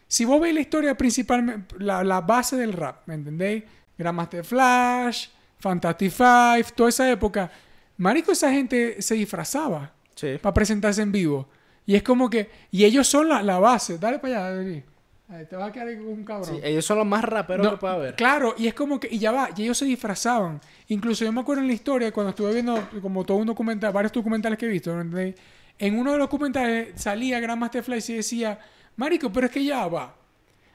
Si vos veis la historia principal, la, base del rap, ¿me entendéis? Grandmaster Flash, Fantastic Five, toda esa época. Marico, esa gente se disfrazaba para presentarse en vivo. Y es como que... Y ellos son la, la base. Dale para allá, David. Te vas a quedar con un cabrón. Sí, ellos son los más raperos que puede haber. Claro, y es como que, y ya va, y ellos se disfrazaban. Incluso yo me acuerdo en la historia, cuando estuve viendo como todo un documental, varios documentales que he visto, en uno de los documentales salía Gran Masterfly y decía, Marico, pero es que ya va.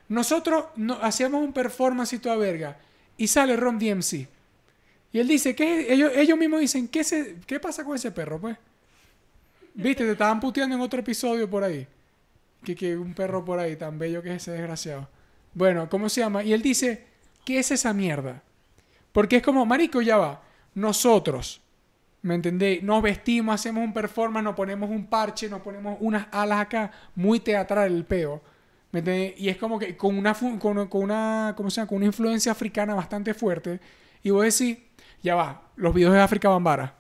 Nosotros hacíamos un performance y toda verga. Y sale Ron DMC. Y él dice, que ellos, ellos mismos dicen, ¿qué, se, ¿qué pasa con ese perro, pues? Viste, te estaban puteando en otro episodio por ahí que, que un perro por ahí, tan bello que es ese desgraciado. Bueno, ¿cómo se llama? Y él dice, ¿qué es esa mierda? Porque es como, marico, ya va, nosotros, ¿me entendéis? Nos vestimos, hacemos un performance, nos ponemos un parche, nos ponemos unas alas acá, muy teatral el peo. ¿Me entendéis? Y es como que con una, con, con una, ¿cómo se llama? Con una influencia africana bastante fuerte. Y vos decís, ya va, los videos de África Bambara.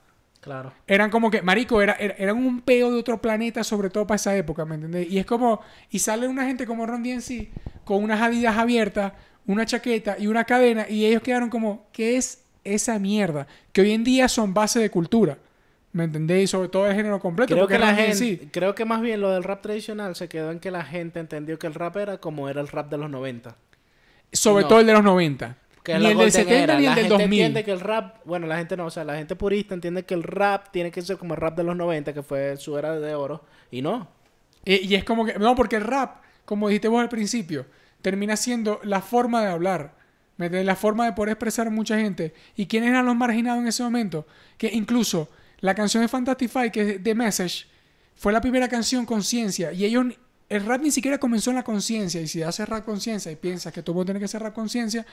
Claro. Eran como que, marico, era, eran un peo de otro planeta, sobre todo para esa época, ¿me entendés? Y es como, y sale una gente como Ron sí con unas adidas abiertas, una chaqueta y una cadena, y ellos quedaron como, ¿qué es esa mierda? Que hoy en día son base de cultura. ¿Me Y Sobre todo el género completo. Creo que, la gente, creo que más bien lo del rap tradicional se quedó en que la gente entendió que el rap era como era el rap de los 90. Sobre todo el de los 90 que ni la el 70 ni el gente entiende que el rap, bueno, la gente no, o sea, la gente purista entiende que el rap tiene que ser como el rap de los 90, que fue su era de oro, y no. y es como que, no, porque el rap, como dijiste vos al principio, termina siendo la forma de hablar, la forma de poder expresar a mucha gente. ¿Y quiénes eran los marginados en ese momento? Que incluso la canción de Fantastify, que es The Message, fue la primera canción conciencia, y ellos el rap ni siquiera comenzó en la conciencia y si haces rap conciencia y piensas que todo tiene que cerrar conciencia,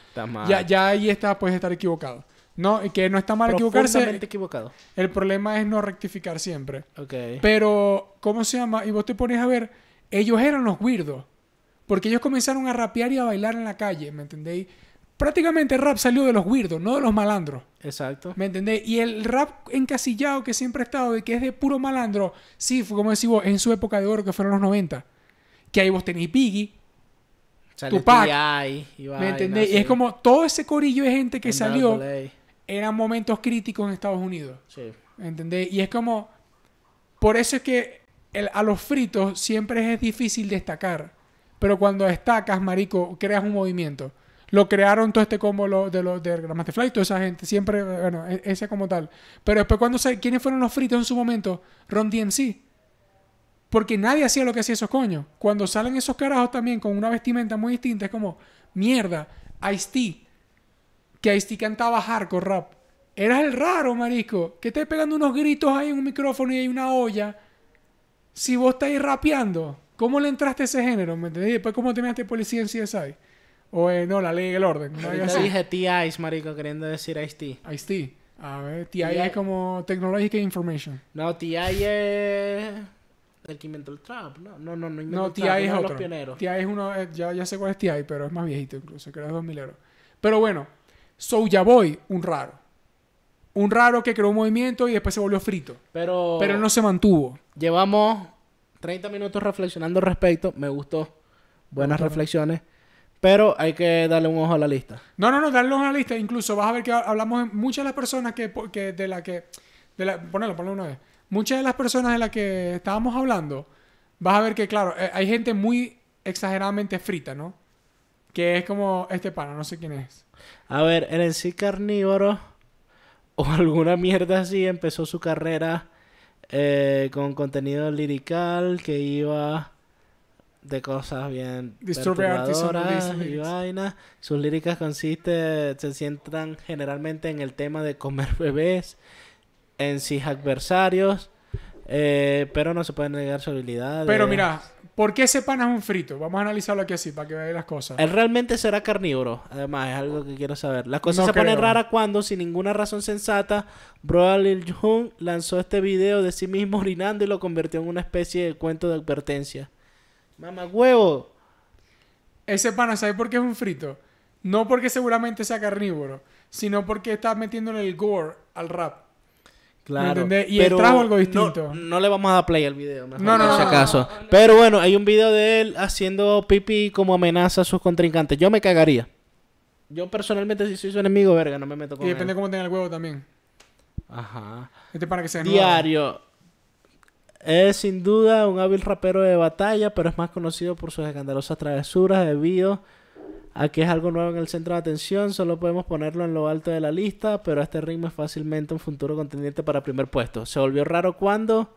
ya, ya ahí está, puedes estar equivocado. No, que no está mal equivocarse. equivocado. El problema es no rectificar siempre. Pero, ¿cómo se llama? Y vos te pones a ver, ellos eran los weirdos. Porque ellos comenzaron a rapear y a bailar en la calle, ¿me entendéis? Prácticamente el rap salió de los weirdos, no de los malandros. Exacto. ¿Me entendéis? Y el rap encasillado que siempre ha estado de que es de puro malandro, sí, fue como decís vos, en su época de oro, que fueron los 90 que ahí vos tenés Biggie, Tupac, ¿me entendés? Y es como todo ese corillo de gente que salió eran momentos críticos en Estados Unidos. Sí. ¿Me entendés? Y es como, por eso es que el, a los fritos siempre es difícil destacar. Pero cuando destacas, marico, creas un movimiento. Lo crearon todo este combo lo, de los de Fly, toda esa gente, siempre, bueno, e, ese como tal. Pero después cuando ¿quiénes fueron los fritos en su momento? Ron DMC. Porque nadie hacía lo que hacía esos coños. Cuando salen esos carajos también con una vestimenta muy distinta, es como, mierda, Ice-T. Que Ice-T cantaba hardcore rap. Eras el raro, marico. Que estés pegando unos gritos ahí en un micrófono y hay una olla. Si vos estáis rapeando, ¿cómo le entraste a ese género? ¿Me entendés? Después, ¿cómo terminaste policía en CSI? O eh, no, la ley y el orden. No dije T-Ice, marico, queriendo decir Ice-T. Ice-T. A ver, TI es como Technological Information. No, TI es el que inventó el trap, ¿no? No, no, no no, TI es otro. de TI es uno, eh, ya, ya sé cuál es TI, pero es más viejito incluso, creo que 2000 Pero bueno, Soulja Boy, un raro. Un raro que creó un movimiento y después se volvió frito. Pero... Pero no se mantuvo. Llevamos 30 minutos reflexionando al respecto. Me gustó. Buenas reflexiones. Pero hay que darle un ojo a la lista. No, no, no, darle un ojo a la lista. Incluso vas a ver que hablamos de muchas de las personas que, que de la que... De la, ponelo, ponelo una vez muchas de las personas de las que estábamos hablando, vas a ver que, claro, eh, hay gente muy exageradamente frita, ¿no? Que es como este pana, no sé quién es. A ver, el en sí carnívoro o alguna mierda así empezó su carrera eh, con contenido lirical que iba de cosas bien perturbadoras y vainas. Sus líricas consisten, se centran generalmente en el tema de comer bebés en sus adversarios, eh, pero no se pueden negar su habilidad. Pero eh. mira, ¿por qué ese pana es un frito? Vamos a analizarlo aquí así para que veáis las cosas. Él realmente será carnívoro, además, es algo que quiero saber. Las cosas se ponen raras cuando, sin ninguna razón sensata, Broly Jung lanzó este video de sí mismo orinando y lo convirtió en una especie de cuento de advertencia. ¡Mamá huevo! Ese pana, ¿sabes por qué es un frito? No porque seguramente sea carnívoro, sino porque está metiéndole el gore al rap. Claro. y algo distinto. No, le vamos a dar play al video, no, no, acaso. Pero bueno, hay un video de él haciendo pipi como amenaza a sus contrincantes. Yo me cagaría. Yo personalmente, si soy su enemigo, verga, no me meto con Y depende cómo tenga el huevo también. Ajá. Este para que se Diario. Es sin duda un hábil rapero de batalla, pero es más conocido por sus escandalosas travesuras de debido Aquí es algo nuevo en el centro de atención, solo podemos ponerlo en lo alto de la lista, pero este ritmo es fácilmente un futuro contendiente para primer puesto. Se volvió raro cuando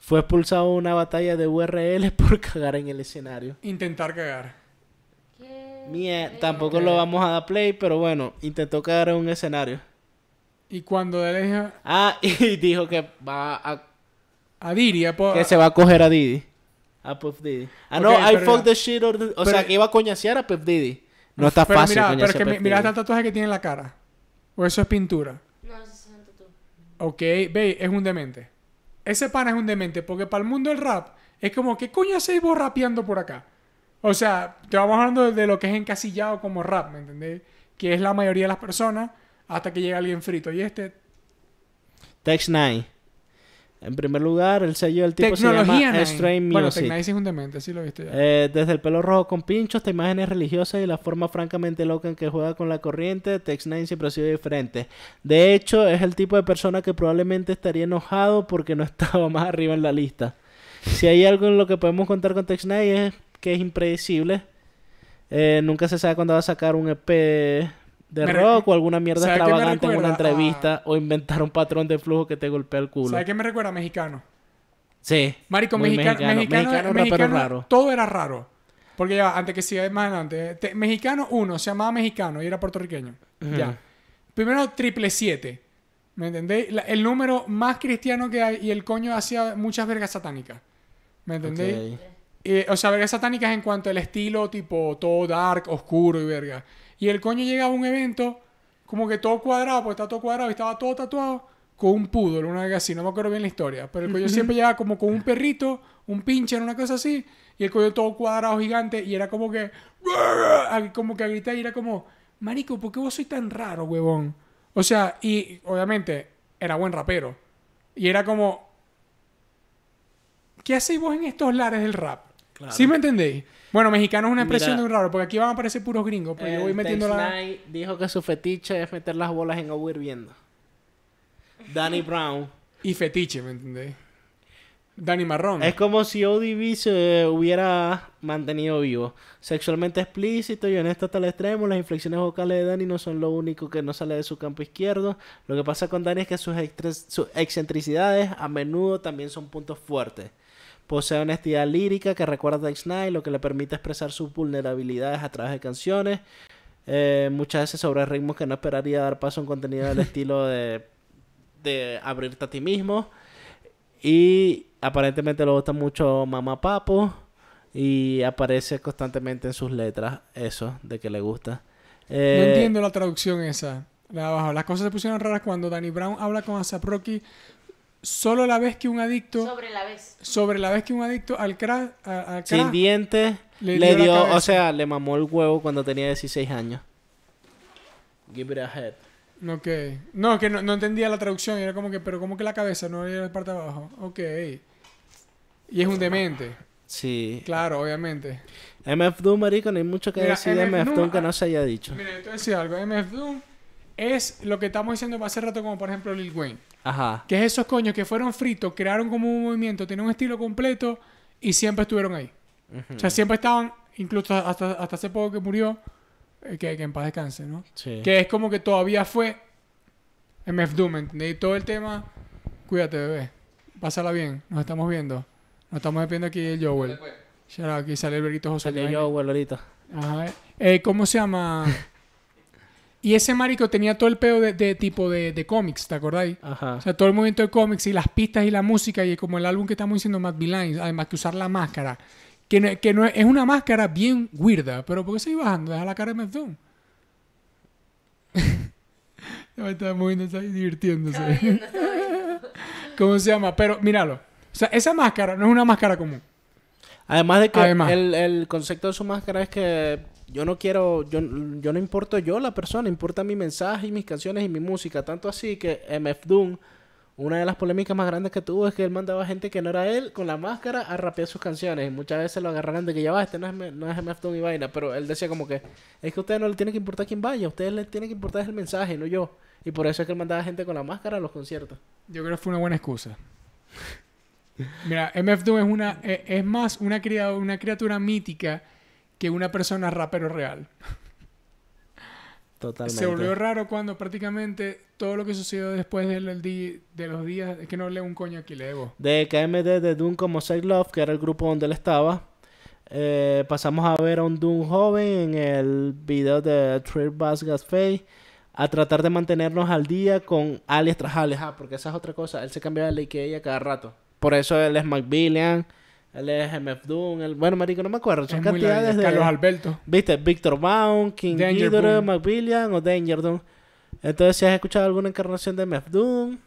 fue expulsado una batalla de URL por cagar en el escenario. Intentar cagar. Mie, tampoco lo vamos a dar play, pero bueno, intentó cagar en un escenario. Y cuando de deja... Ah, y dijo que va a... A Didi, a Que se va a coger a Didi. A Puff Didi Ah, no, I fuck the shit. O sea, que iba a coñasear a Puff Didi no está fácil. Mira, pero que mira el tatuaje que tiene en la cara. O eso es pintura. No, eso es tatuaje. Ok, ve, es un demente. Ese pana es un demente, porque para el mundo del rap es como, que coño se vos rapeando por acá? O sea, te vamos hablando de lo que es encasillado como rap, ¿me entendés? Que es la mayoría de las personas hasta que llega alguien frito. Y este. Tex Nine. En primer lugar, el sello del tipo se llama Music. Bueno, Tecnice es un demente, sí lo viste ya. Eh, desde el pelo rojo con pinchos hasta imágenes religiosas y la forma francamente loca en que juega con la corriente, Tex Nine siempre ha sido diferente. De hecho, es el tipo de persona que probablemente estaría enojado porque no estaba más arriba en la lista. Si hay algo en lo que podemos contar con Tex es que es impredecible. Eh, nunca se sabe cuándo va a sacar un EP de rock o alguna mierda extravagante en una entrevista ah. o inventar un patrón de flujo que te golpea el culo. ¿Sabes qué me recuerda? Mexicano. Sí. Marico, mexicano, mexicano, mexicano, Todo era raro. Porque ya, antes que siga más adelante. mexicano uno, se llamaba mexicano y era puertorriqueño. Ya. Primero, triple siete. ¿Me entendéis? el número más cristiano que hay y el coño hacía muchas vergas satánicas. ¿Me entendéis? Eh, o sea, vergas satánicas en cuanto al estilo, tipo todo dark, oscuro y verga. Y el coño llegaba a un evento como que todo cuadrado, pues estaba todo cuadrado y estaba todo tatuado con un poodle, una vez así, no me acuerdo bien la historia, pero el coño siempre llegaba como con un perrito, un pinche, una cosa así, y el coño todo cuadrado gigante y era como que como que gritar y era como, "Marico, ¿por qué vos sois tan raro, huevón?" O sea, y obviamente era buen rapero. Y era como ¿Qué hacéis vos en estos lares del rap? ¿Sí me entendéis? Bueno, mexicano es una expresión muy raro porque aquí van a aparecer puros gringos, pero pues yo voy metiendo la... dijo que su fetiche es meter las bolas en agua hirviendo. Danny Brown. Y fetiche, ¿me entendéis? Danny Marrón. Es como si ODB se hubiera mantenido vivo. Sexualmente explícito y honesto hasta el extremo, las inflexiones vocales de Danny no son lo único que no sale de su campo izquierdo. Lo que pasa con Danny es que sus excentricidades a menudo también son puntos fuertes. Posee honestidad lírica que recuerda a x lo que le permite expresar sus vulnerabilidades a través de canciones. Eh, muchas veces sobre ritmos que no esperaría dar paso a un contenido del estilo de, abrirte a ti mismo. Y aparentemente le gusta mucho Mamá Papo. Y aparece constantemente en sus letras eso de que le gusta. no eh, entiendo la traducción esa. Las cosas se pusieron raras cuando Danny Brown habla con ASAP Rocky solo la vez que un adicto. Sobre la vez. que un adicto al crack. Sin dientes. Le, dio, o sea, le mamó el huevo cuando tenía 16 años. Give it a head. Ok. No, que no, entendía la traducción. Era como que, pero como que la cabeza, no era la parte de abajo. Ok. Y es un demente. Sí. Claro, obviamente. MF Doom, marico, no hay mucho que decir de MF Doom, que no ah, se haya dicho. Mira, yo te algo. MF Doom es lo que estamos diciendo hace rato, como por ejemplo Lil Wayne. Ajá. Que es esos coños que fueron fritos, crearon como un movimiento, tienen un estilo completo y siempre estuvieron ahí. O sea, siempre estaban, incluso hasta, hace poco que murió, eh, que, en paz descanse, ¿no? Sí. Que es como que todavía fue MF Doom, ¿entendés? Y todo el tema, cuídate, bebé. Pásala bien, nos estamos viendo. Nos estamos viendo aquí el Joel. Pues. Shout aquí sale el Berrito José. Sale Joel ahorita. Ajá. Eh, ¿Cómo se llama? Y ese marico tenía todo el pedo de, tipo de, cómics, ¿te acordáis? Ajá. O sea, todo el movimiento de cómics y las pistas y la música y como el álbum que estamos diciendo, Matt Lines, además que usar la máscara. Que, no, es una máscara bien weirda, pero ¿por qué iba bajando? Deja la cara de Matt Doom. me está moviendo, divirtiéndose. ¿Cómo se llama? Pero míralo. O sea, esa máscara no es una máscara común. Además de que el, concepto de su máscara es que yo no quiero, yo, no importo yo la persona, importa mi mensaje y mis canciones y mi música. Tanto así que MF Doom, una de las polémicas más grandes que tuvo es que él mandaba gente que no era él con la máscara a rapear sus canciones. Y muchas veces lo agarraron de que ya va, este no es, MF Doom y vaina. Pero él decía como que es que a ustedes no le tiene que importar quién vaya, a ustedes les tiene que importar el mensaje, no yo. Y por eso es que él mandaba gente con la máscara a los conciertos. Yo creo que fue una buena excusa. Mira, MF Doom es, una, e, es más una, una criatura mítica que una persona rapero real. Totalmente. Se volvió raro cuando prácticamente todo lo que sucedió después de, los, de los días. Es que no leo un coño aquí, le De KMD, de Doom como say Love, que era el grupo donde él estaba. Eh, pasamos a ver a un Doom joven en el video de Trip Bass A tratar de mantenernos al día con alias tras alias. Ah, porque esa es otra cosa. Él se cambiaba de IKEA cada rato. Por eso él es McVillian. Él es MF Doom. El... Bueno, marico, no me acuerdo. Son cantidades de... Carlos Alberto. Viste, Victor Baum, King Ghidorah, McVillian o Danger Doom. Entonces, si has escuchado alguna encarnación de MF Doom,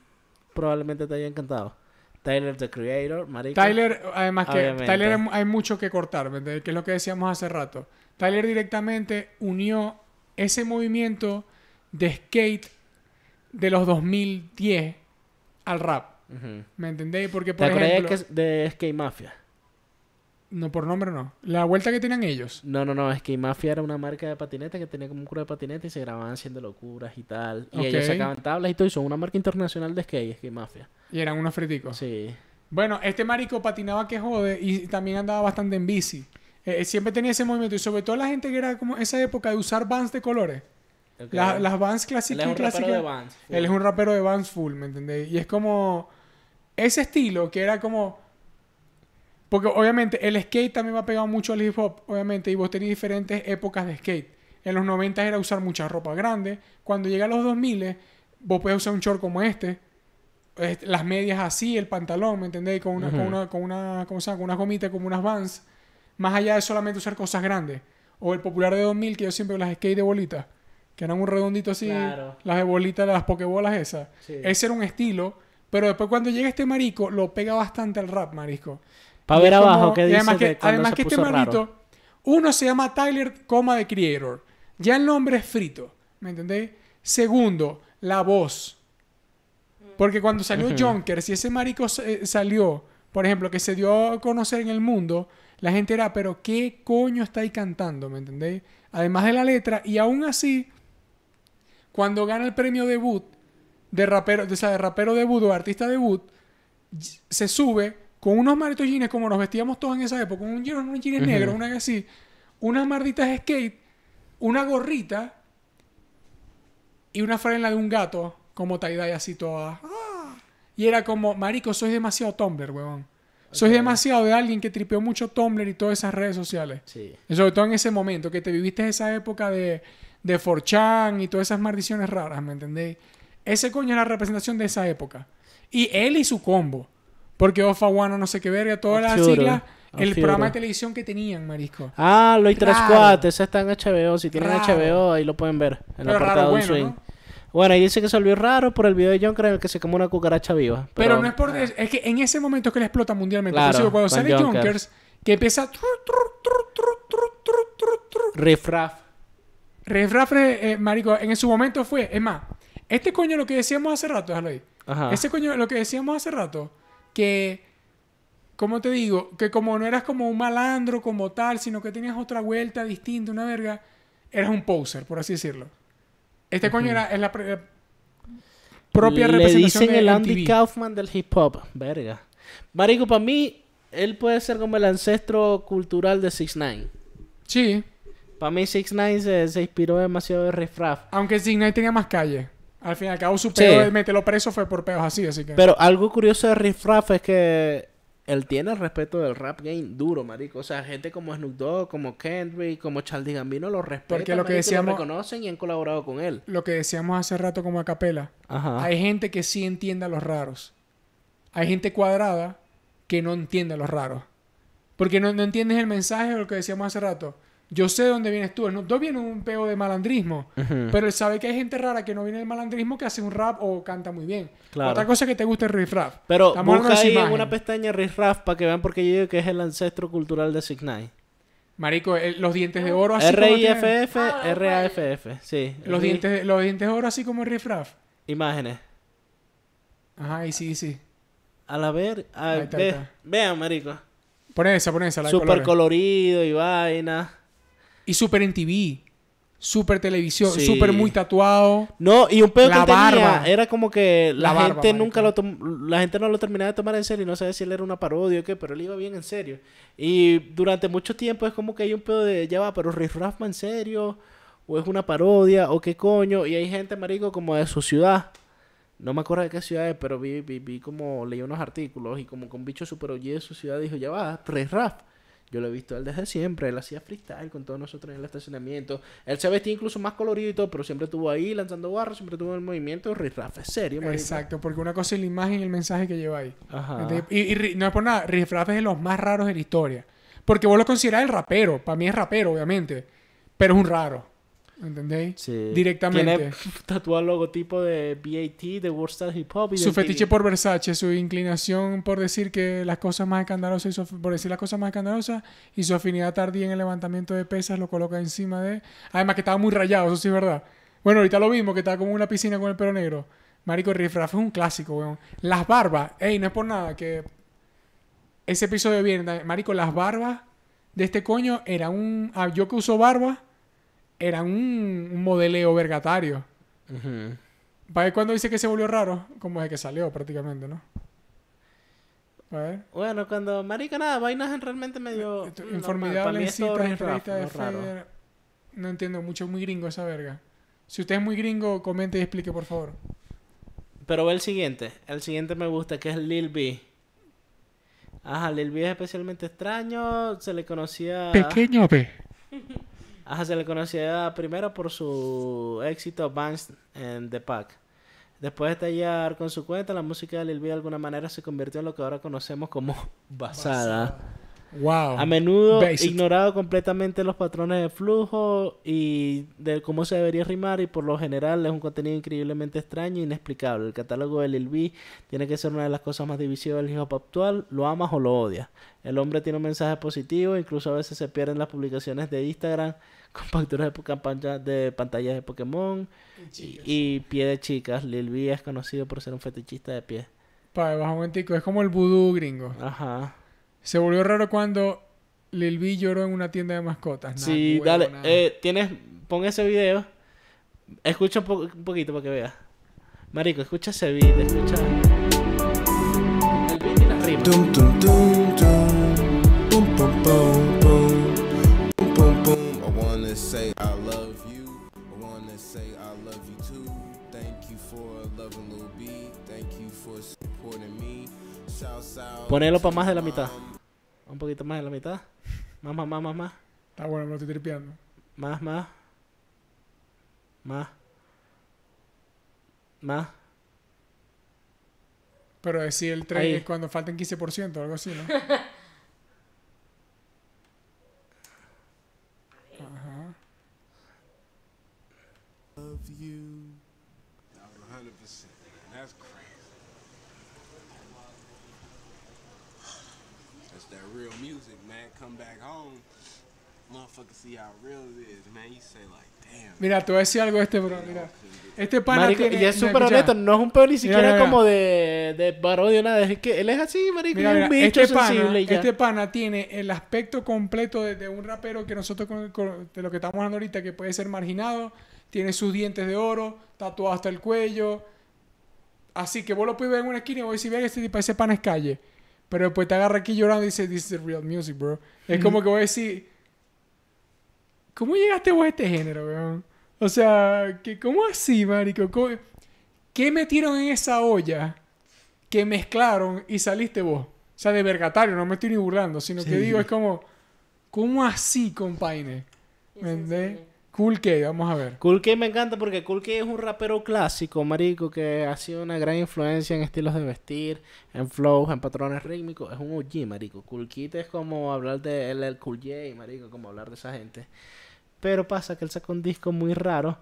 probablemente te haya encantado. Tyler, the Creator, marico. Tyler, además que... Tyler hay mucho que cortar, Que es lo que decíamos hace rato. Tyler directamente unió ese movimiento de skate de los 2010 al rap. ¿Me entendéis? Porque, por ejemplo... es de Skate Mafia? No, por nombre no. La vuelta que tenían ellos. No, no, no. Es que Mafia era una marca de patineta que tenía como un cura de patineta y se grababan haciendo locuras y tal. Y ellos sacaban tablas y todo. Y son una marca internacional de skate, que Mafia. Y eran unos friticos. Sí. Bueno, este marico patinaba que jode y también andaba bastante en bici. Eh, eh, siempre tenía ese movimiento. Y sobre todo la gente que era como esa época de usar bands de colores. las vans clásicas Él es un rapero de bands Full. Él es un rapero de vans full, ¿me entendés? Y es como... Ese estilo que era como porque obviamente el skate también va pegado mucho al hip hop, obviamente, y vos tenés diferentes épocas de skate. En los 90 era usar mucha ropa grande. Cuando llega a los 2000, vos podés usar un short como este, las medias así, el pantalón, ¿me entendéis? Con una, con una, con Con unas gomitas, como unas vans. Más allá de solamente usar cosas grandes. O el popular de 2000, que yo siempre las skate de bolitas, que eran un redondito así, las de bolitas, las pokebolas esas. Ese era un estilo. Pero después cuando llega este marico, lo pega bastante al rap, marisco. Para ver abajo qué dice. Además que, este marito uno se llama Tyler, coma de Creator. Ya el nombre es frito. ¿Me entendéis? Segundo, la voz. Porque cuando salió Jonker, si ese marico eh, salió, por ejemplo, que se dio a conocer en el mundo, la gente era, pero ¿qué coño está ahí cantando? ¿Me entendés? Además de la letra, y aún así, cuando gana el premio debut, de rapero, de, o de rapero debut o artista debut, se sube con unos malditos jeans como nos vestíamos todos en esa época, con un jean, unos jeans negros, una así, unas malditas skate, una gorrita y una franela de un gato como tie-dye así toda. Y era como, marico, soy demasiado Tumblr, weón. Soy demasiado de alguien que tripeó mucho Tumblr y todas esas redes sociales. Sí. Sobre todo en ese momento, que te viviste esa época de, de y todas esas maldiciones raras, ¿me entendéis? Ese coño era la representación de esa época. Y él y su combo. Porque Ofa One no sé qué verga, todas las siglas. El programa de televisión que tenían, marisco. Ah, tres cuates... ese está en HBO. Si tienen HBO, ahí lo pueden ver. En Pero raro, bueno, Bueno, ahí dice que se volvió raro por el video de Jonker en el que se quemó una cucaracha viva. Pero, no es por... Es que en ese momento es que le explota mundialmente. Claro, cuando sale Junkers, que empieza... Refraf. Refraf, eh, marico, en su momento fue... Es más, este coño lo que decíamos hace rato, déjalo ahí. Ajá. Ese coño lo que decíamos hace rato que, ¿cómo te digo? Que como no eras como un malandro como tal, sino que tenías otra vuelta distinta, una verga, eras un poser, por así decirlo. Este coño era, es la, propia Le representación dicen el Andy Kaufman del hip hop, verga. Marico, para mí, él puede ser como el ancestro cultural de 6 9 Sí. Para mí, Six Nine se, se, inspiró demasiado de Riff Aunque 6 9 tenía más calle. Al fin y al cabo, su peo de preso fue por peos así, así que. Pero algo curioso de Riff Raff es que él tiene el respeto del rap game duro, marico. O sea, gente como Snoop Dogg, como Kendrick, como Charlie Gambino lo respetan, Porque lo que decíamos, lo y han colaborado con él. Lo que decíamos hace rato como a capela. Ajá. Hay gente que sí entiende a los raros. Hay gente cuadrada que no entiende a los raros. Porque no, no entiendes el mensaje de lo que decíamos hace rato yo sé de dónde vienes tú. No viene un peo de malandrismo. Pero él sabe que hay gente rara que no viene del malandrismo que hace un rap o canta muy bien. Claro. Otra cosa que te gusta es riff Pero Estamos busca una pestaña riff rap para que vean porque yo digo que es el ancestro cultural de Signai. Marico, eh, los dientes de oro así r i f f ah, r a f f sí. Los dientes, los dientes de oro así como el riff Imágenes. Ajá, y sí, sí. A la ver... A, Vean, marico. Pon esa, pon esa. La colorido y vaina. Y Super en TV. Super televisión, súper super muy tatuado. No, y un pedo que Tenía, era como que la, gente nunca lo la gente no lo terminaba de tomar en serio, y no sabía si él era una parodia o qué, pero él iba bien en serio. Y durante mucho tiempo es como que hay un pedo de ya va, pero Riff Rafa, en serio o es una parodia o qué coño, y hay gente marico como de su ciudad. No me acuerdo de qué ciudad es, pero vi, vi, vi como leí unos artículos y como con bicho super de su ciudad dijo, ya va, Riff Raff yo lo he visto él desde siempre. Él hacía freestyle con todos nosotros en el estacionamiento. Él se vestía incluso más colorido y todo, pero siempre estuvo ahí lanzando barras, siempre tuvo el movimiento. Riffraff es serio, Exacto, porque una cosa es la imagen y el mensaje que lleva ahí. Ajá. Y, no es por nada, Riffraff es de los más raros de la historia. Porque vos lo considerás el rapero. Para mí es rapero, obviamente. Pero es un raro. ¿Entendéis? Directamente. tatuado el logotipo de BAT, de World Hip Hop. Y su fetiche por Versace, su inclinación por decir que las cosas más escandalosas, y su, por decir las cosas más escandalosas, y su afinidad tardía en el levantamiento de pesas lo coloca encima de. Además que estaba muy rayado, eso sí es verdad. Bueno, ahorita lo mismo, que estaba como en una piscina con el pelo negro. Marico rifra fue un clásico, weón. Las barbas, ey, no es por nada que. Ese episodio viene, Marico, las barbas de este coño era un. Ah, yo que uso barbas era un, un modeleo vergatario. Ajá. Va cuando dice que se volvió raro, como es que salió prácticamente, ¿no? A ver. Bueno, cuando marica nada, vainas realmente medio eh, mm, informidable en citas, en revistas de Fader. No entiendo mucho, muy gringo esa verga. Si usted es muy gringo, comente y explique, por favor. Pero ve el siguiente. El siguiente me gusta, que es Lil B. Ajá, Lil B es especialmente extraño. Se le conocía... Pequeño B. Ajá, se le conocía primero por su éxito Bands en the Pack. Después de estallar con su cuenta, la música de Lil B de alguna manera se convirtió en lo que ahora conocemos como basada. Wow. A menudo ignorado completamente los patrones de flujo y de cómo se debería rimar y por lo general es un contenido increíblemente extraño e inexplicable. El catálogo de Lil B tiene que ser una de las cosas más divisivas del hip hop actual. Lo amas o lo odias. El hombre tiene un mensaje positivo, incluso a veces se pierden las publicaciones de Instagram compacturas de pantallas de, pantallas de Pokémon y, pie de chicas. Lil es conocido por ser un fetichista de pie Para, el un es como el vudú gringo. Ajá. Se volvió raro cuando Lil lloró en una tienda de mascotas. sí, dale, eh, tienes, pon ese video. Escucha un, poquito para que veas. Marico, escucha ese beat, escucha. El beat la rima. Thank you for loving B. Thank you for supporting me. Ponelo para más de la mitad. Un poquito más de la mitad. Más, más, más, más, más. Está bueno, me lo estoy tripeando. Más, más. Más. Más. Pero decir el 3 es cuando falten 15% o algo así, ¿no? Mira, te voy a decir algo de este, bro. Este pana tiene, Y es súper honesto, no es un pedo ni siquiera como de, de de nada. Es que él es así, marico, es un bicho este sensible pana, Este pana tiene el aspecto completo de, un rapero que nosotros, de lo que estamos hablando ahorita, que puede ser marginado. Tiene sus dientes de oro, tatuado hasta el cuello. Así que vos lo puedes ver en una esquina y vos decís, vean, este tipo, ese pana es calle. Pero después te agarra aquí llorando y dice, this is real music, bro. Es como que vos decís ¿Cómo llegaste vos a este género, weón? O sea, ¿cómo así, marico? ¿Qué metieron en esa olla que mezclaron y saliste vos? O sea, de vergatario, no me estoy ni burlando, sino que digo, es como, ¿cómo así, compaine? ¿Me entiendes? Cool K, vamos a ver. Cool K me encanta porque Cool K es un rapero clásico, marico, que ha sido una gran influencia en estilos de vestir, en flows, en patrones rítmicos. Es un OG, marico. Cool K es como hablar de ...el Cool J, marico, como hablar de esa gente. Pero pasa que él sacó un disco muy raro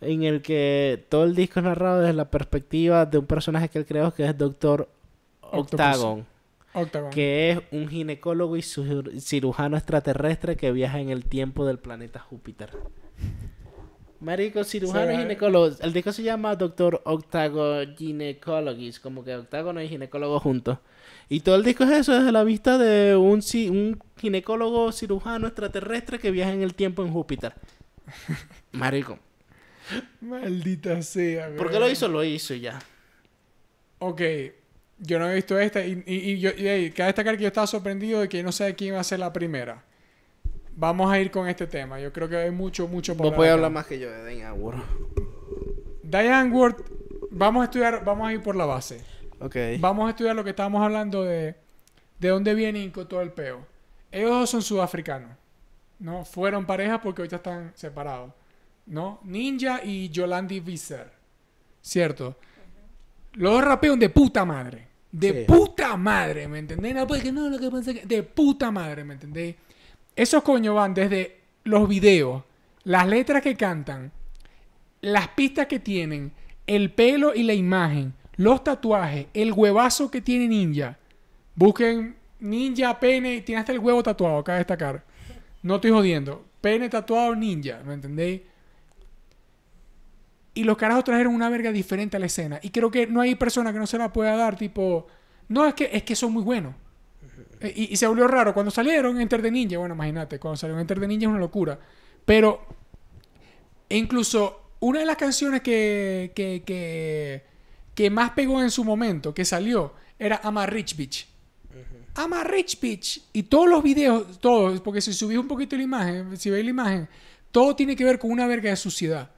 en el que todo el disco es narrado desde la perspectiva de un personaje que él creó que es Doctor Octagon. Octagon. Que es un ginecólogo y cirujano extraterrestre que viaja en el tiempo del planeta Júpiter. Marico, cirujano y ginecólogo. El disco se llama Doctor Octago Ginecologist, como que octágono y ginecólogo juntos. Y todo el disco es eso, desde la vista de un, un ginecólogo cirujano extraterrestre que viaja en el tiempo en Júpiter. Marico. Maldita sea. ¿Por qué lo hizo? Lo hizo y ya. Ok. Yo no he visto esta y, y, yo, destacar que yo estaba sorprendido de que no sé quién va a ser la primera vamos a ir con este tema. Yo creo que hay mucho, mucho por No puede hablar más que yo de Diane Ward. Diane Ward, vamos a estudiar, vamos a ir por la base. Ok. Vamos a estudiar lo que estábamos hablando de de dónde viene Inco todo el peo. Ellos son sudafricanos, ¿no? Fueron pareja porque ahorita están separados, ¿no? Ninja y Yolandi Visser, ¿cierto? Los dos rapean de puta madre. De puta madre, ¿me entendés? No, pues, que no, lo que pensé que... De puta madre, ¿me entendés? Esos coño van desde los videos, las letras que cantan, las pistas que tienen, el pelo y la imagen, los tatuajes, el huevazo que tiene Ninja. Busquen Ninja, pene, tiene hasta el huevo tatuado, acá de destacar. No estoy jodiendo. Pene tatuado ninja, ¿me entendéis? Y los carajos trajeron una verga diferente a la escena. Y creo que no hay persona que no se la pueda dar, tipo, no, es que, es que son muy buenos. Y, se volvió raro. Cuando salieron Enter the Ninja, bueno, imagínate, cuando salieron Enter the Ninja es una locura. Pero, e incluso, una de las canciones que, que, que, más pegó en su momento, que salió, era Ama Rich Beach. Ama Rich Beach. Y todos los videos, todos, porque si subís un poquito la imagen, si veis la imagen, todo tiene que ver con una verga de suciedad.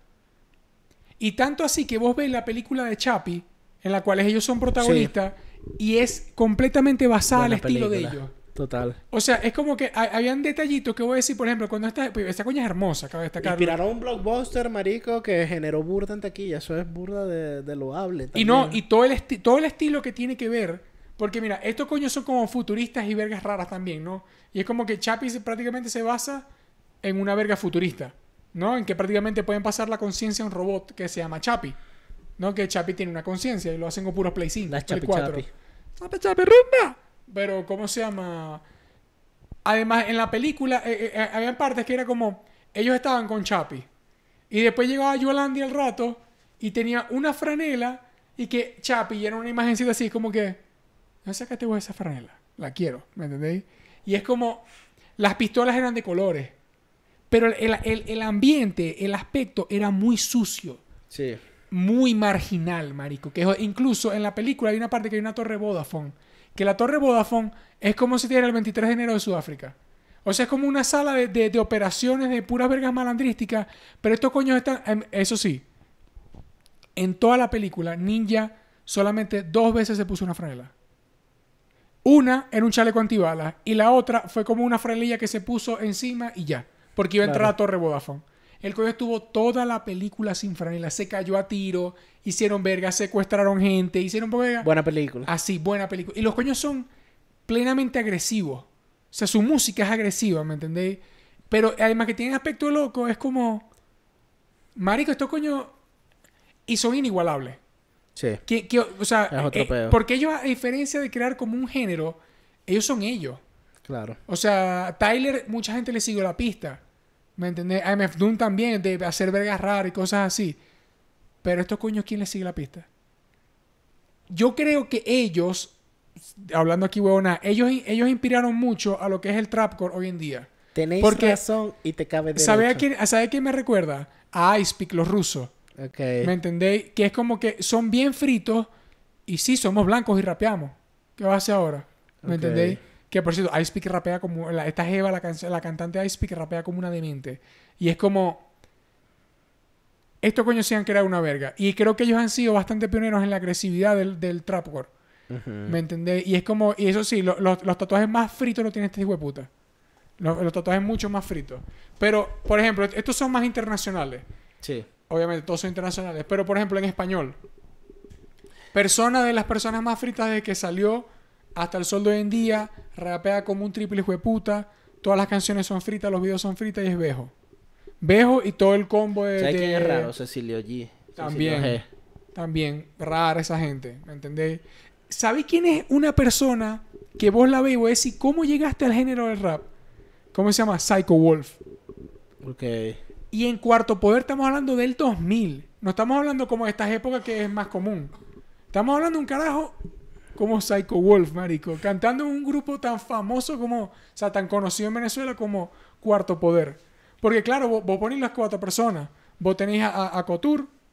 Y tanto así que vos veis la película de Chapi, en la cual ellos son protagonistas y es completamente basada al estilo de ellos. Total. O sea, es como que habían detallitos que voy a decir, por ejemplo, cuando esta, pues, esta coña es hermosa, de destacar. Inspiraron un blockbuster, marico, que generó burda en taquilla. Eso es burda de, loable. Y no, y todo el, todo el estilo que tiene que ver. Porque mira, estos coños son como futuristas y vergas raras también, ¿no? Y es como que Chapi prácticamente se basa en una verga futurista, ¿no? En que prácticamente pueden pasar la conciencia a un robot que se llama Chapi. No, que Chapi tiene una conciencia y lo hacen con puros Play Chapi, Chapi. rumba. Pero, ¿cómo se llama? Además, en la película eh, eh, eh, había partes que era como ellos estaban con Chapi. Y después llegaba Yolandi al rato y tenía una franela y que Chapi y era una imagencita así como que no voy a esa franela, la quiero, ¿me entendéis? Y es como las pistolas eran de colores, pero el, el ambiente, el aspecto era muy sucio. Sí muy marginal, marico. Que incluso en la película hay una parte que hay una torre Vodafone. Que la torre Vodafone es como si estuviera el 23 de enero de Sudáfrica. O sea, es como una sala de, operaciones de puras vergas malandrísticas. Pero estos coños están. Em, eso sí. En toda la película, Ninja solamente dos veces se puso una franela. Una en un chaleco antibalas. Y la otra fue como una franelilla que se puso encima y ya. Porque iba a entrar a la torre Vodafone. El coño estuvo toda la película sin franela. Se cayó a tiro, hicieron verga, secuestraron gente, hicieron verga. Buena película. Así, buena película. Y los coños son plenamente agresivos. O sea, su música es agresiva, ¿me entendéis? Pero además que tienen aspecto loco, es como. Marico, estos coños. Y son inigualables. Sí. o sea, eh, porque ellos, a diferencia de crear como un género, ellos son ellos. Claro. O sea, Tyler, mucha gente le siguió la pista. ¿Me entendés? A MF Doom también, de hacer vergas raras y cosas así. Pero estos coños, ¿quién les sigue la pista? Yo creo que ellos, hablando aquí huevona, ellos, ellos inspiraron mucho a lo que es el trapcore hoy en día. Tenéis razón y te cabe de quién, me recuerda? A Icepick, los rusos. ¿Me entendéis? Que es como que son bien fritos y sí, somos blancos y rapeamos. ¿Qué va a hacer ahora? ¿Me entendéis? Que por cierto, Ice rapea como. esta es la, la cantante Ice pick rapea como una demente. Y es como. Estos coños se han creado una verga. Y creo que ellos han sido bastante pioneros en la agresividad del, del trapcore. ¿Me entendés? Y es como. Y eso sí, los tatuajes más fritos los tiene este hijo de puta. Los, los tatuajes mucho más fritos. Pero, por ejemplo, estos son más internacionales. Sí. Obviamente, todos son internacionales. Pero, por ejemplo, en español. Persona de las personas más fritas de que salió hasta el sol de hoy en día, rapea como un triple hijo puta, todas las canciones son fritas, los videos son fritas y es vejo... Vejo... y todo el combo de... es raro? Cecilio G. También. También. Rara esa gente, ¿me entendéis? ¿Sabéis quién es una persona que vos la veis y ¿cómo llegaste al género del rap? ¿Cómo se llama? Psycho Wolf. Ok. Y en Cuarto Poder estamos hablando del 2000. No estamos hablando como de estas épocas que es más común. Estamos hablando de un carajo como Psycho Wolf, marico. Cantando en un grupo tan famoso como, o sea, tan conocido en Venezuela como Cuarto Poder. Porque claro, vos, vos las cuatro personas. Vos tenés a, a,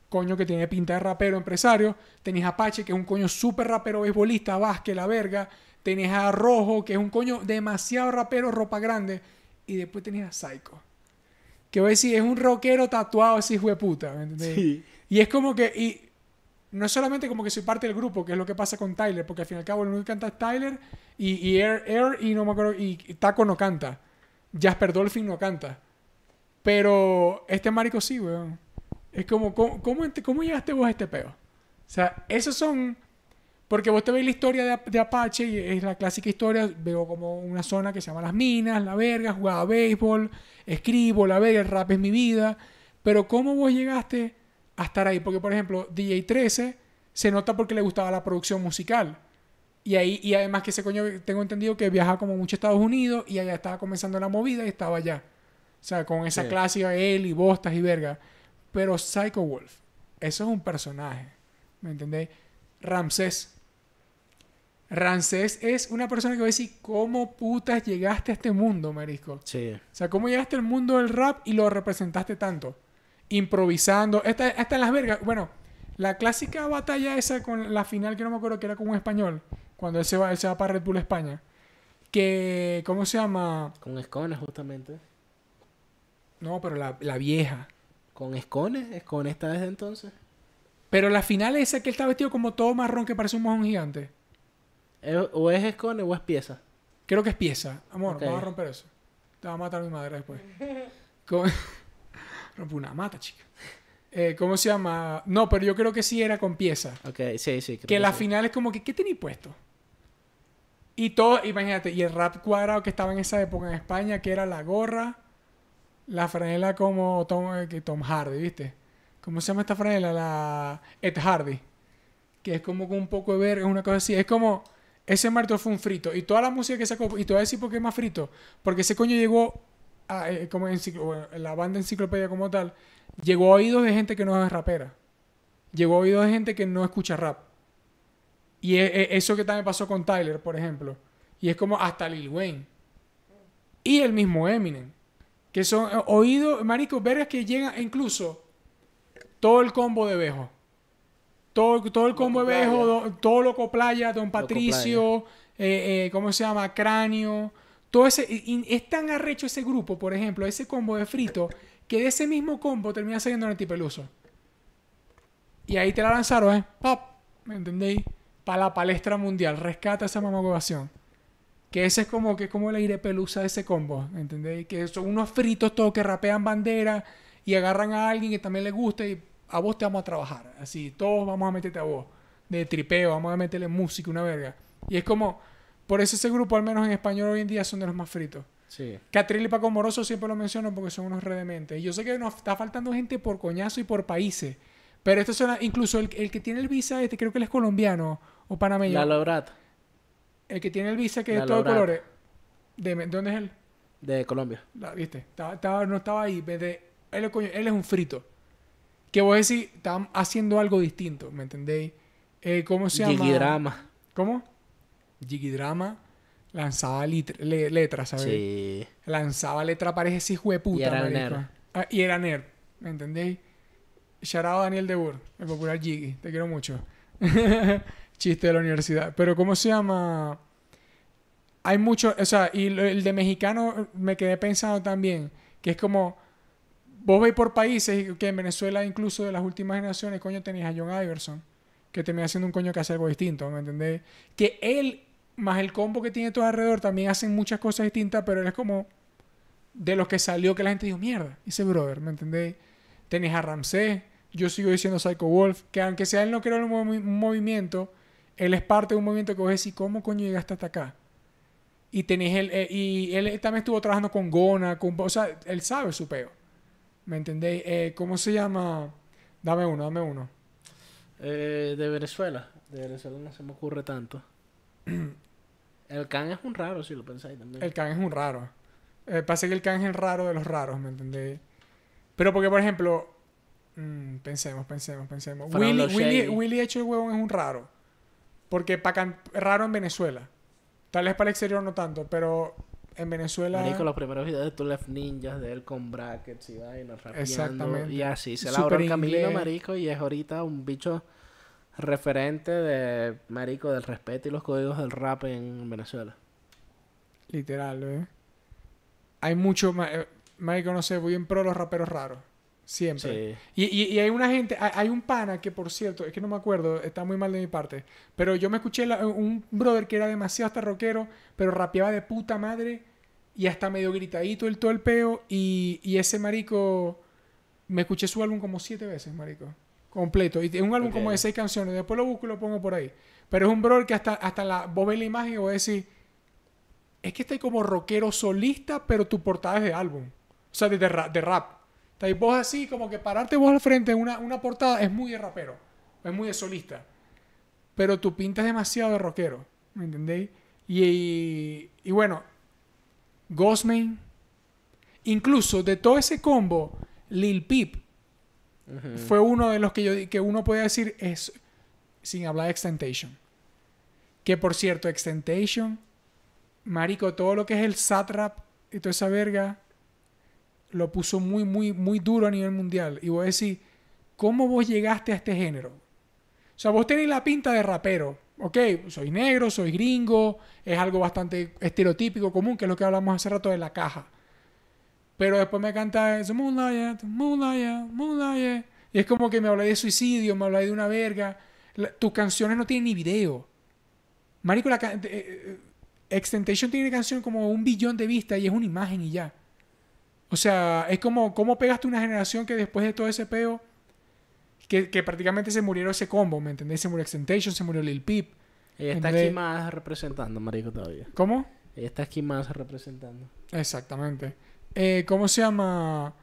coño que tiene pinta de rapero, empresario. Tenés a Pache, que es un coño súper rapero, beisbolista, Vázquez, la verga. Tenés a Rojo, que es un coño demasiado rapero, ropa grande. Y después tenés a Psycho. Que voy a es un rockero tatuado ese hijo de puta. Y es como que no es solamente como que soy parte del grupo, que es lo que pasa con Tyler, porque al fin y al cabo el único que canta es Tyler y, y Air, Air, y no me acuerdo, y Taco no canta. Jasper Dolphin no canta. Pero este marico sí, weón. Es como, ¿cómo, cómo, llegaste vos a este peo? O sea, esos son... Porque vos te veis la historia de, de, Apache y es la clásica historia, veo como una zona que se llama Las Minas, la verga, jugaba béisbol, escribo, la verga, el rap es mi vida. Pero ¿cómo vos llegaste a estar ahí. Porque, por ejemplo, DJ 13 se nota porque le gustaba la producción musical. Y ahí, y además que ese coño, tengo entendido que viaja como mucho a Estados Unidos y allá estaba comenzando la movida y estaba allá. O sea, con esa clásica él y bostas y verga. Pero Psycho Wolf, eso es un personaje. ¿Me entendéis? Ramsés. Ramsés es una persona que va a decir, ¿cómo putas llegaste a este mundo, marisco? Sí. O sea, ¿cómo llegaste al mundo del rap y lo representaste tanto? improvisando. Esta, esta las vergas. Bueno, la clásica batalla esa con la final que no me acuerdo que era con un español. Cuando él se va, él se va para Red Bull España. Que, ¿cómo se llama? Con Escones, justamente. No, pero la, la vieja. ¿Con Escones? ¿Escones está desde entonces? Pero la final esa que él está vestido como todo marrón que parece un mojón gigante. Eh, ¿O es Escones o es pieza? Creo que es pieza. Amor, vamos a romper eso. Te va a matar mi madre después. una mata, chica. Eh, ¿Cómo se llama? No, pero yo creo que sí era con pieza. Ok, sí, sí. Que la final es como que, ¿qué tenéis puesto? Y todo, imagínate, y el rap cuadrado que estaba en esa época en España, que era la gorra, la franela como Tom, eh, Hardy, ¿viste? ¿Cómo se llama esta franela? La Ed Hardy. Que es como un poco de ver, es una cosa así. Es como, ese martes fue un frito. Y toda la música que sacó, y te voy a decir por qué es más frito. Porque ese coño llegó eh, como la banda enciclopedia como tal, llegó a oídos de gente que no es rapera. Llegó a oídos de gente que no escucha rap. Y e, e, eso que también pasó con Tyler, por ejemplo. Y es como hasta Lil Wayne. Y el mismo Eminem. Que son eh, oídos, marico, vergas que llega incluso todo el combo de Bejo. Todo, todo el combo de Bejo, todo Loco Playa, Don Patricio, eh, ¿cómo se llama? Cráneo es tan arrecho ese grupo, por ejemplo, ese combo de frito, que de ese mismo combo termina saliendo un antipeluso. Y ahí te la lanzaron, ¿eh? ¡Pop! ¿Me entendéis? Para la palestra mundial. Rescata esa mamagobación. Que ese es como que como el aire pelusa de ese combo, ¿me entendéis? Que son unos fritos todos que rapean bandera y agarran a alguien que también le gusta y a vos te vamos a trabajar. Así, todos vamos a meterte a vos. De tripeo, vamos a meterle música, una verga. Y es como por eso ese grupo, al menos en español hoy en día, son de los más fritos. Sí. Catril y Paco Moroso siempre lo menciono porque son unos redementes. yo sé que nos está faltando gente por coñazo y por países. Pero esto son... Incluso el, que tiene el visa, este creo que él es colombiano o panameño. La Lobrat. El que tiene el visa que es todo de colores. De, dónde es él? De Colombia. ¿Viste? no estaba ahí. él, es un frito. Que vos decís, están haciendo algo distinto, ¿me entendéis? Eh, ¿Cómo se llama? ¿Cómo? Jiggy Drama... lanzaba letras, ¿sabes? Sí. Lanzaba letra parece ese hijo de puta, y era Nerd. Ah, y era nerd, ¿me entendéis? Shout out Daniel Debur, el popular Jiggy, te quiero mucho. Chiste de la universidad. Pero ¿cómo se llama? Hay mucho, o sea, y el de mexicano eh, me quedé pensando también, que es como, vos veis por países, que en Venezuela incluso de las últimas generaciones, coño, tenéis a John Iverson, que te termina haciendo un coño que hace algo distinto, ¿me entendés? Que él más el combo que tiene todo alrededor, también hacen muchas cosas distintas, pero él es como de los que salió que la gente dijo, mierda, ese brother, ¿me entendéis? Tenés a Ramsés, yo sigo diciendo Psycho Wolf, que aunque sea él no creó un, movimiento, él es parte de un movimiento que vos decís, ¿cómo coño llegaste hasta acá? Y tenés él, eh, y él también estuvo trabajando con Gona, con, o sea, él sabe su peo. ¿Me entendéis? Eh, ¿Cómo se llama? Dame uno, dame uno. Eh, de Venezuela. De Venezuela no se me ocurre tanto. El can es un raro, si lo pensáis también. El can es un raro. Eh, Pase que el can es el raro de los raros, ¿me entendéis? Pero porque, por ejemplo, mm, pensemos, pensemos, pensemos. Willy, hecho de huevón es un raro. Porque para raro en Venezuela. Tal vez para el exterior no tanto, pero en Venezuela. con los primeros videos de Two Ninjas, de él con brackets y vainas Exactamente. Y así, se la el camino, marico, y es ahorita un bicho referente de marico del respeto y los códigos del rap en Venezuela. Literal, ¿eh? Hay mucho, eh, marico, no sé, voy en pro los raperos raros. Siempre. Y, hay una gente, hay, un pana que por cierto, es que no me acuerdo, está muy mal de mi parte, pero yo me escuché un brother que era demasiado hasta rockero, pero rapeaba de puta madre y hasta medio gritadito el todo el peo y, y ese marico, me escuché su álbum como siete veces, marico completo. Y es un álbum como de seis canciones. Después lo busco y lo pongo por ahí. Pero es un brother que hasta, hasta la, vos ves la imagen y vos decís, es que está como rockero solista, pero tu portada es de álbum. O sea, de, rap, de vos así, como que pararte vos al frente en una, portada es muy de rapero. Es muy de solista. Pero tu pinta es demasiado de rockero. ¿Me entendéis? Y, y, y bueno, Ghostman. Incluso de todo ese combo, Lil Peep fue uno de los que yo que uno puede decir es sin hablar de Extentation. Que por cierto, Extentation, marico, todo lo que es el satrap y toda esa verga lo puso muy muy muy duro a nivel mundial y voy a decir, ¿cómo vos llegaste a este género? O sea, vos tenés la pinta de rapero, ok, soy negro, soy gringo, es algo bastante estereotípico, común, que es lo que hablamos hace rato de la caja. Pero después me canta eso, Moonlight, Moonlight, Moonlight. Y es como que me habla de suicidio, me habla de una verga. tus canciones no tienen ni video. Marico, la eh, eh, Extentation tiene canción como un billón de vistas y es una imagen y ya. O sea, es como cómo pegaste una generación que después de todo ese peo, que, prácticamente se murieron ese combo, ¿me entendés? Se murió Extentation, se murió Lil Peep. Ella está aquí más representando, Marico, todavía. ¿Cómo? Ella está aquí más representando. Exactamente. Eh, ¿Cómo se llama?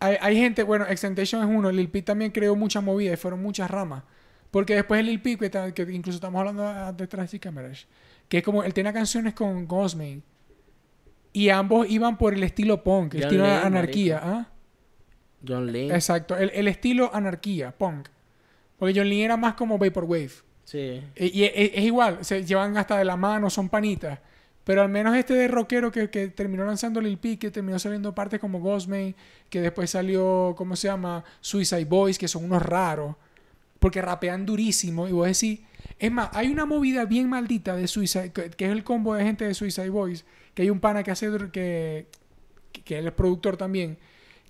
Hay, gente, bueno, Extentation es uno. Lil Peep también creó muchas movidas y fueron muchas ramas. Porque después el Lil Peep, que, incluso estamos hablando detrás de cámaras, que es como, él tiene canciones con Gosman. Y ambos iban por el estilo punk, el estilo anarquía. ¿ah? John Lee. Exacto, el, estilo anarquía, punk. Porque John Lee era más como Vaporwave. Sí. y es, igual, se llevan hasta de la mano, son panitas. Pero al menos este de rockero que, terminó lanzando Lil Pique, terminó saliendo partes como Ghostman, que después salió, ¿cómo se llama? Suicide Boys, que son unos raros. Porque rapean durísimo. Y vos decís, es más, hay una movida bien maldita de Suicide, que, es el combo de gente de Suicide Boys, que hay un pana que hace, que, que él productor también,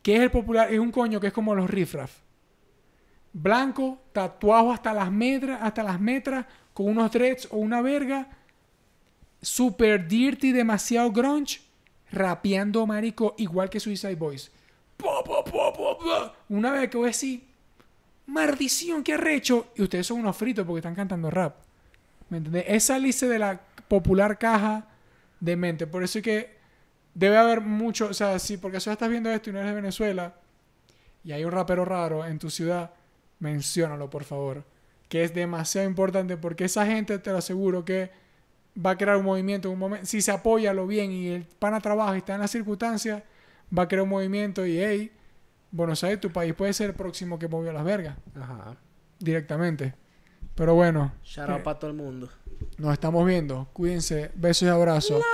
que es el popular, es un coño que es como los riffraff. Blanco, tatuado hasta las metras, hasta las metras, con unos dreads o una verga super dirty, demasiado grunge, rapeando marico igual que Suicide Boys. Una vez que voy a decir, maldición, qué arrecho. Y ustedes son unos fritos porque están cantando rap. ¿Me entiendes? Esa lista de la popular caja de mente. Por eso es que debe haber mucho, o sea, si porque eso estás viendo esto y no eres de Venezuela y hay un rapero raro en tu ciudad, menciónalo por favor. Que es demasiado importante porque esa gente, te lo aseguro que va a crear un movimiento. Un momento, si se apoya lo bien y el pana trabaja y está en las circunstancias, va a crear un movimiento y, hey, Buenos Aires, tu país puede ser el próximo que movió las vergas. Ajá. Directamente. Pero bueno. Shout eh, para todo el mundo. Nos estamos viendo. Cuídense. Besos y abrazos.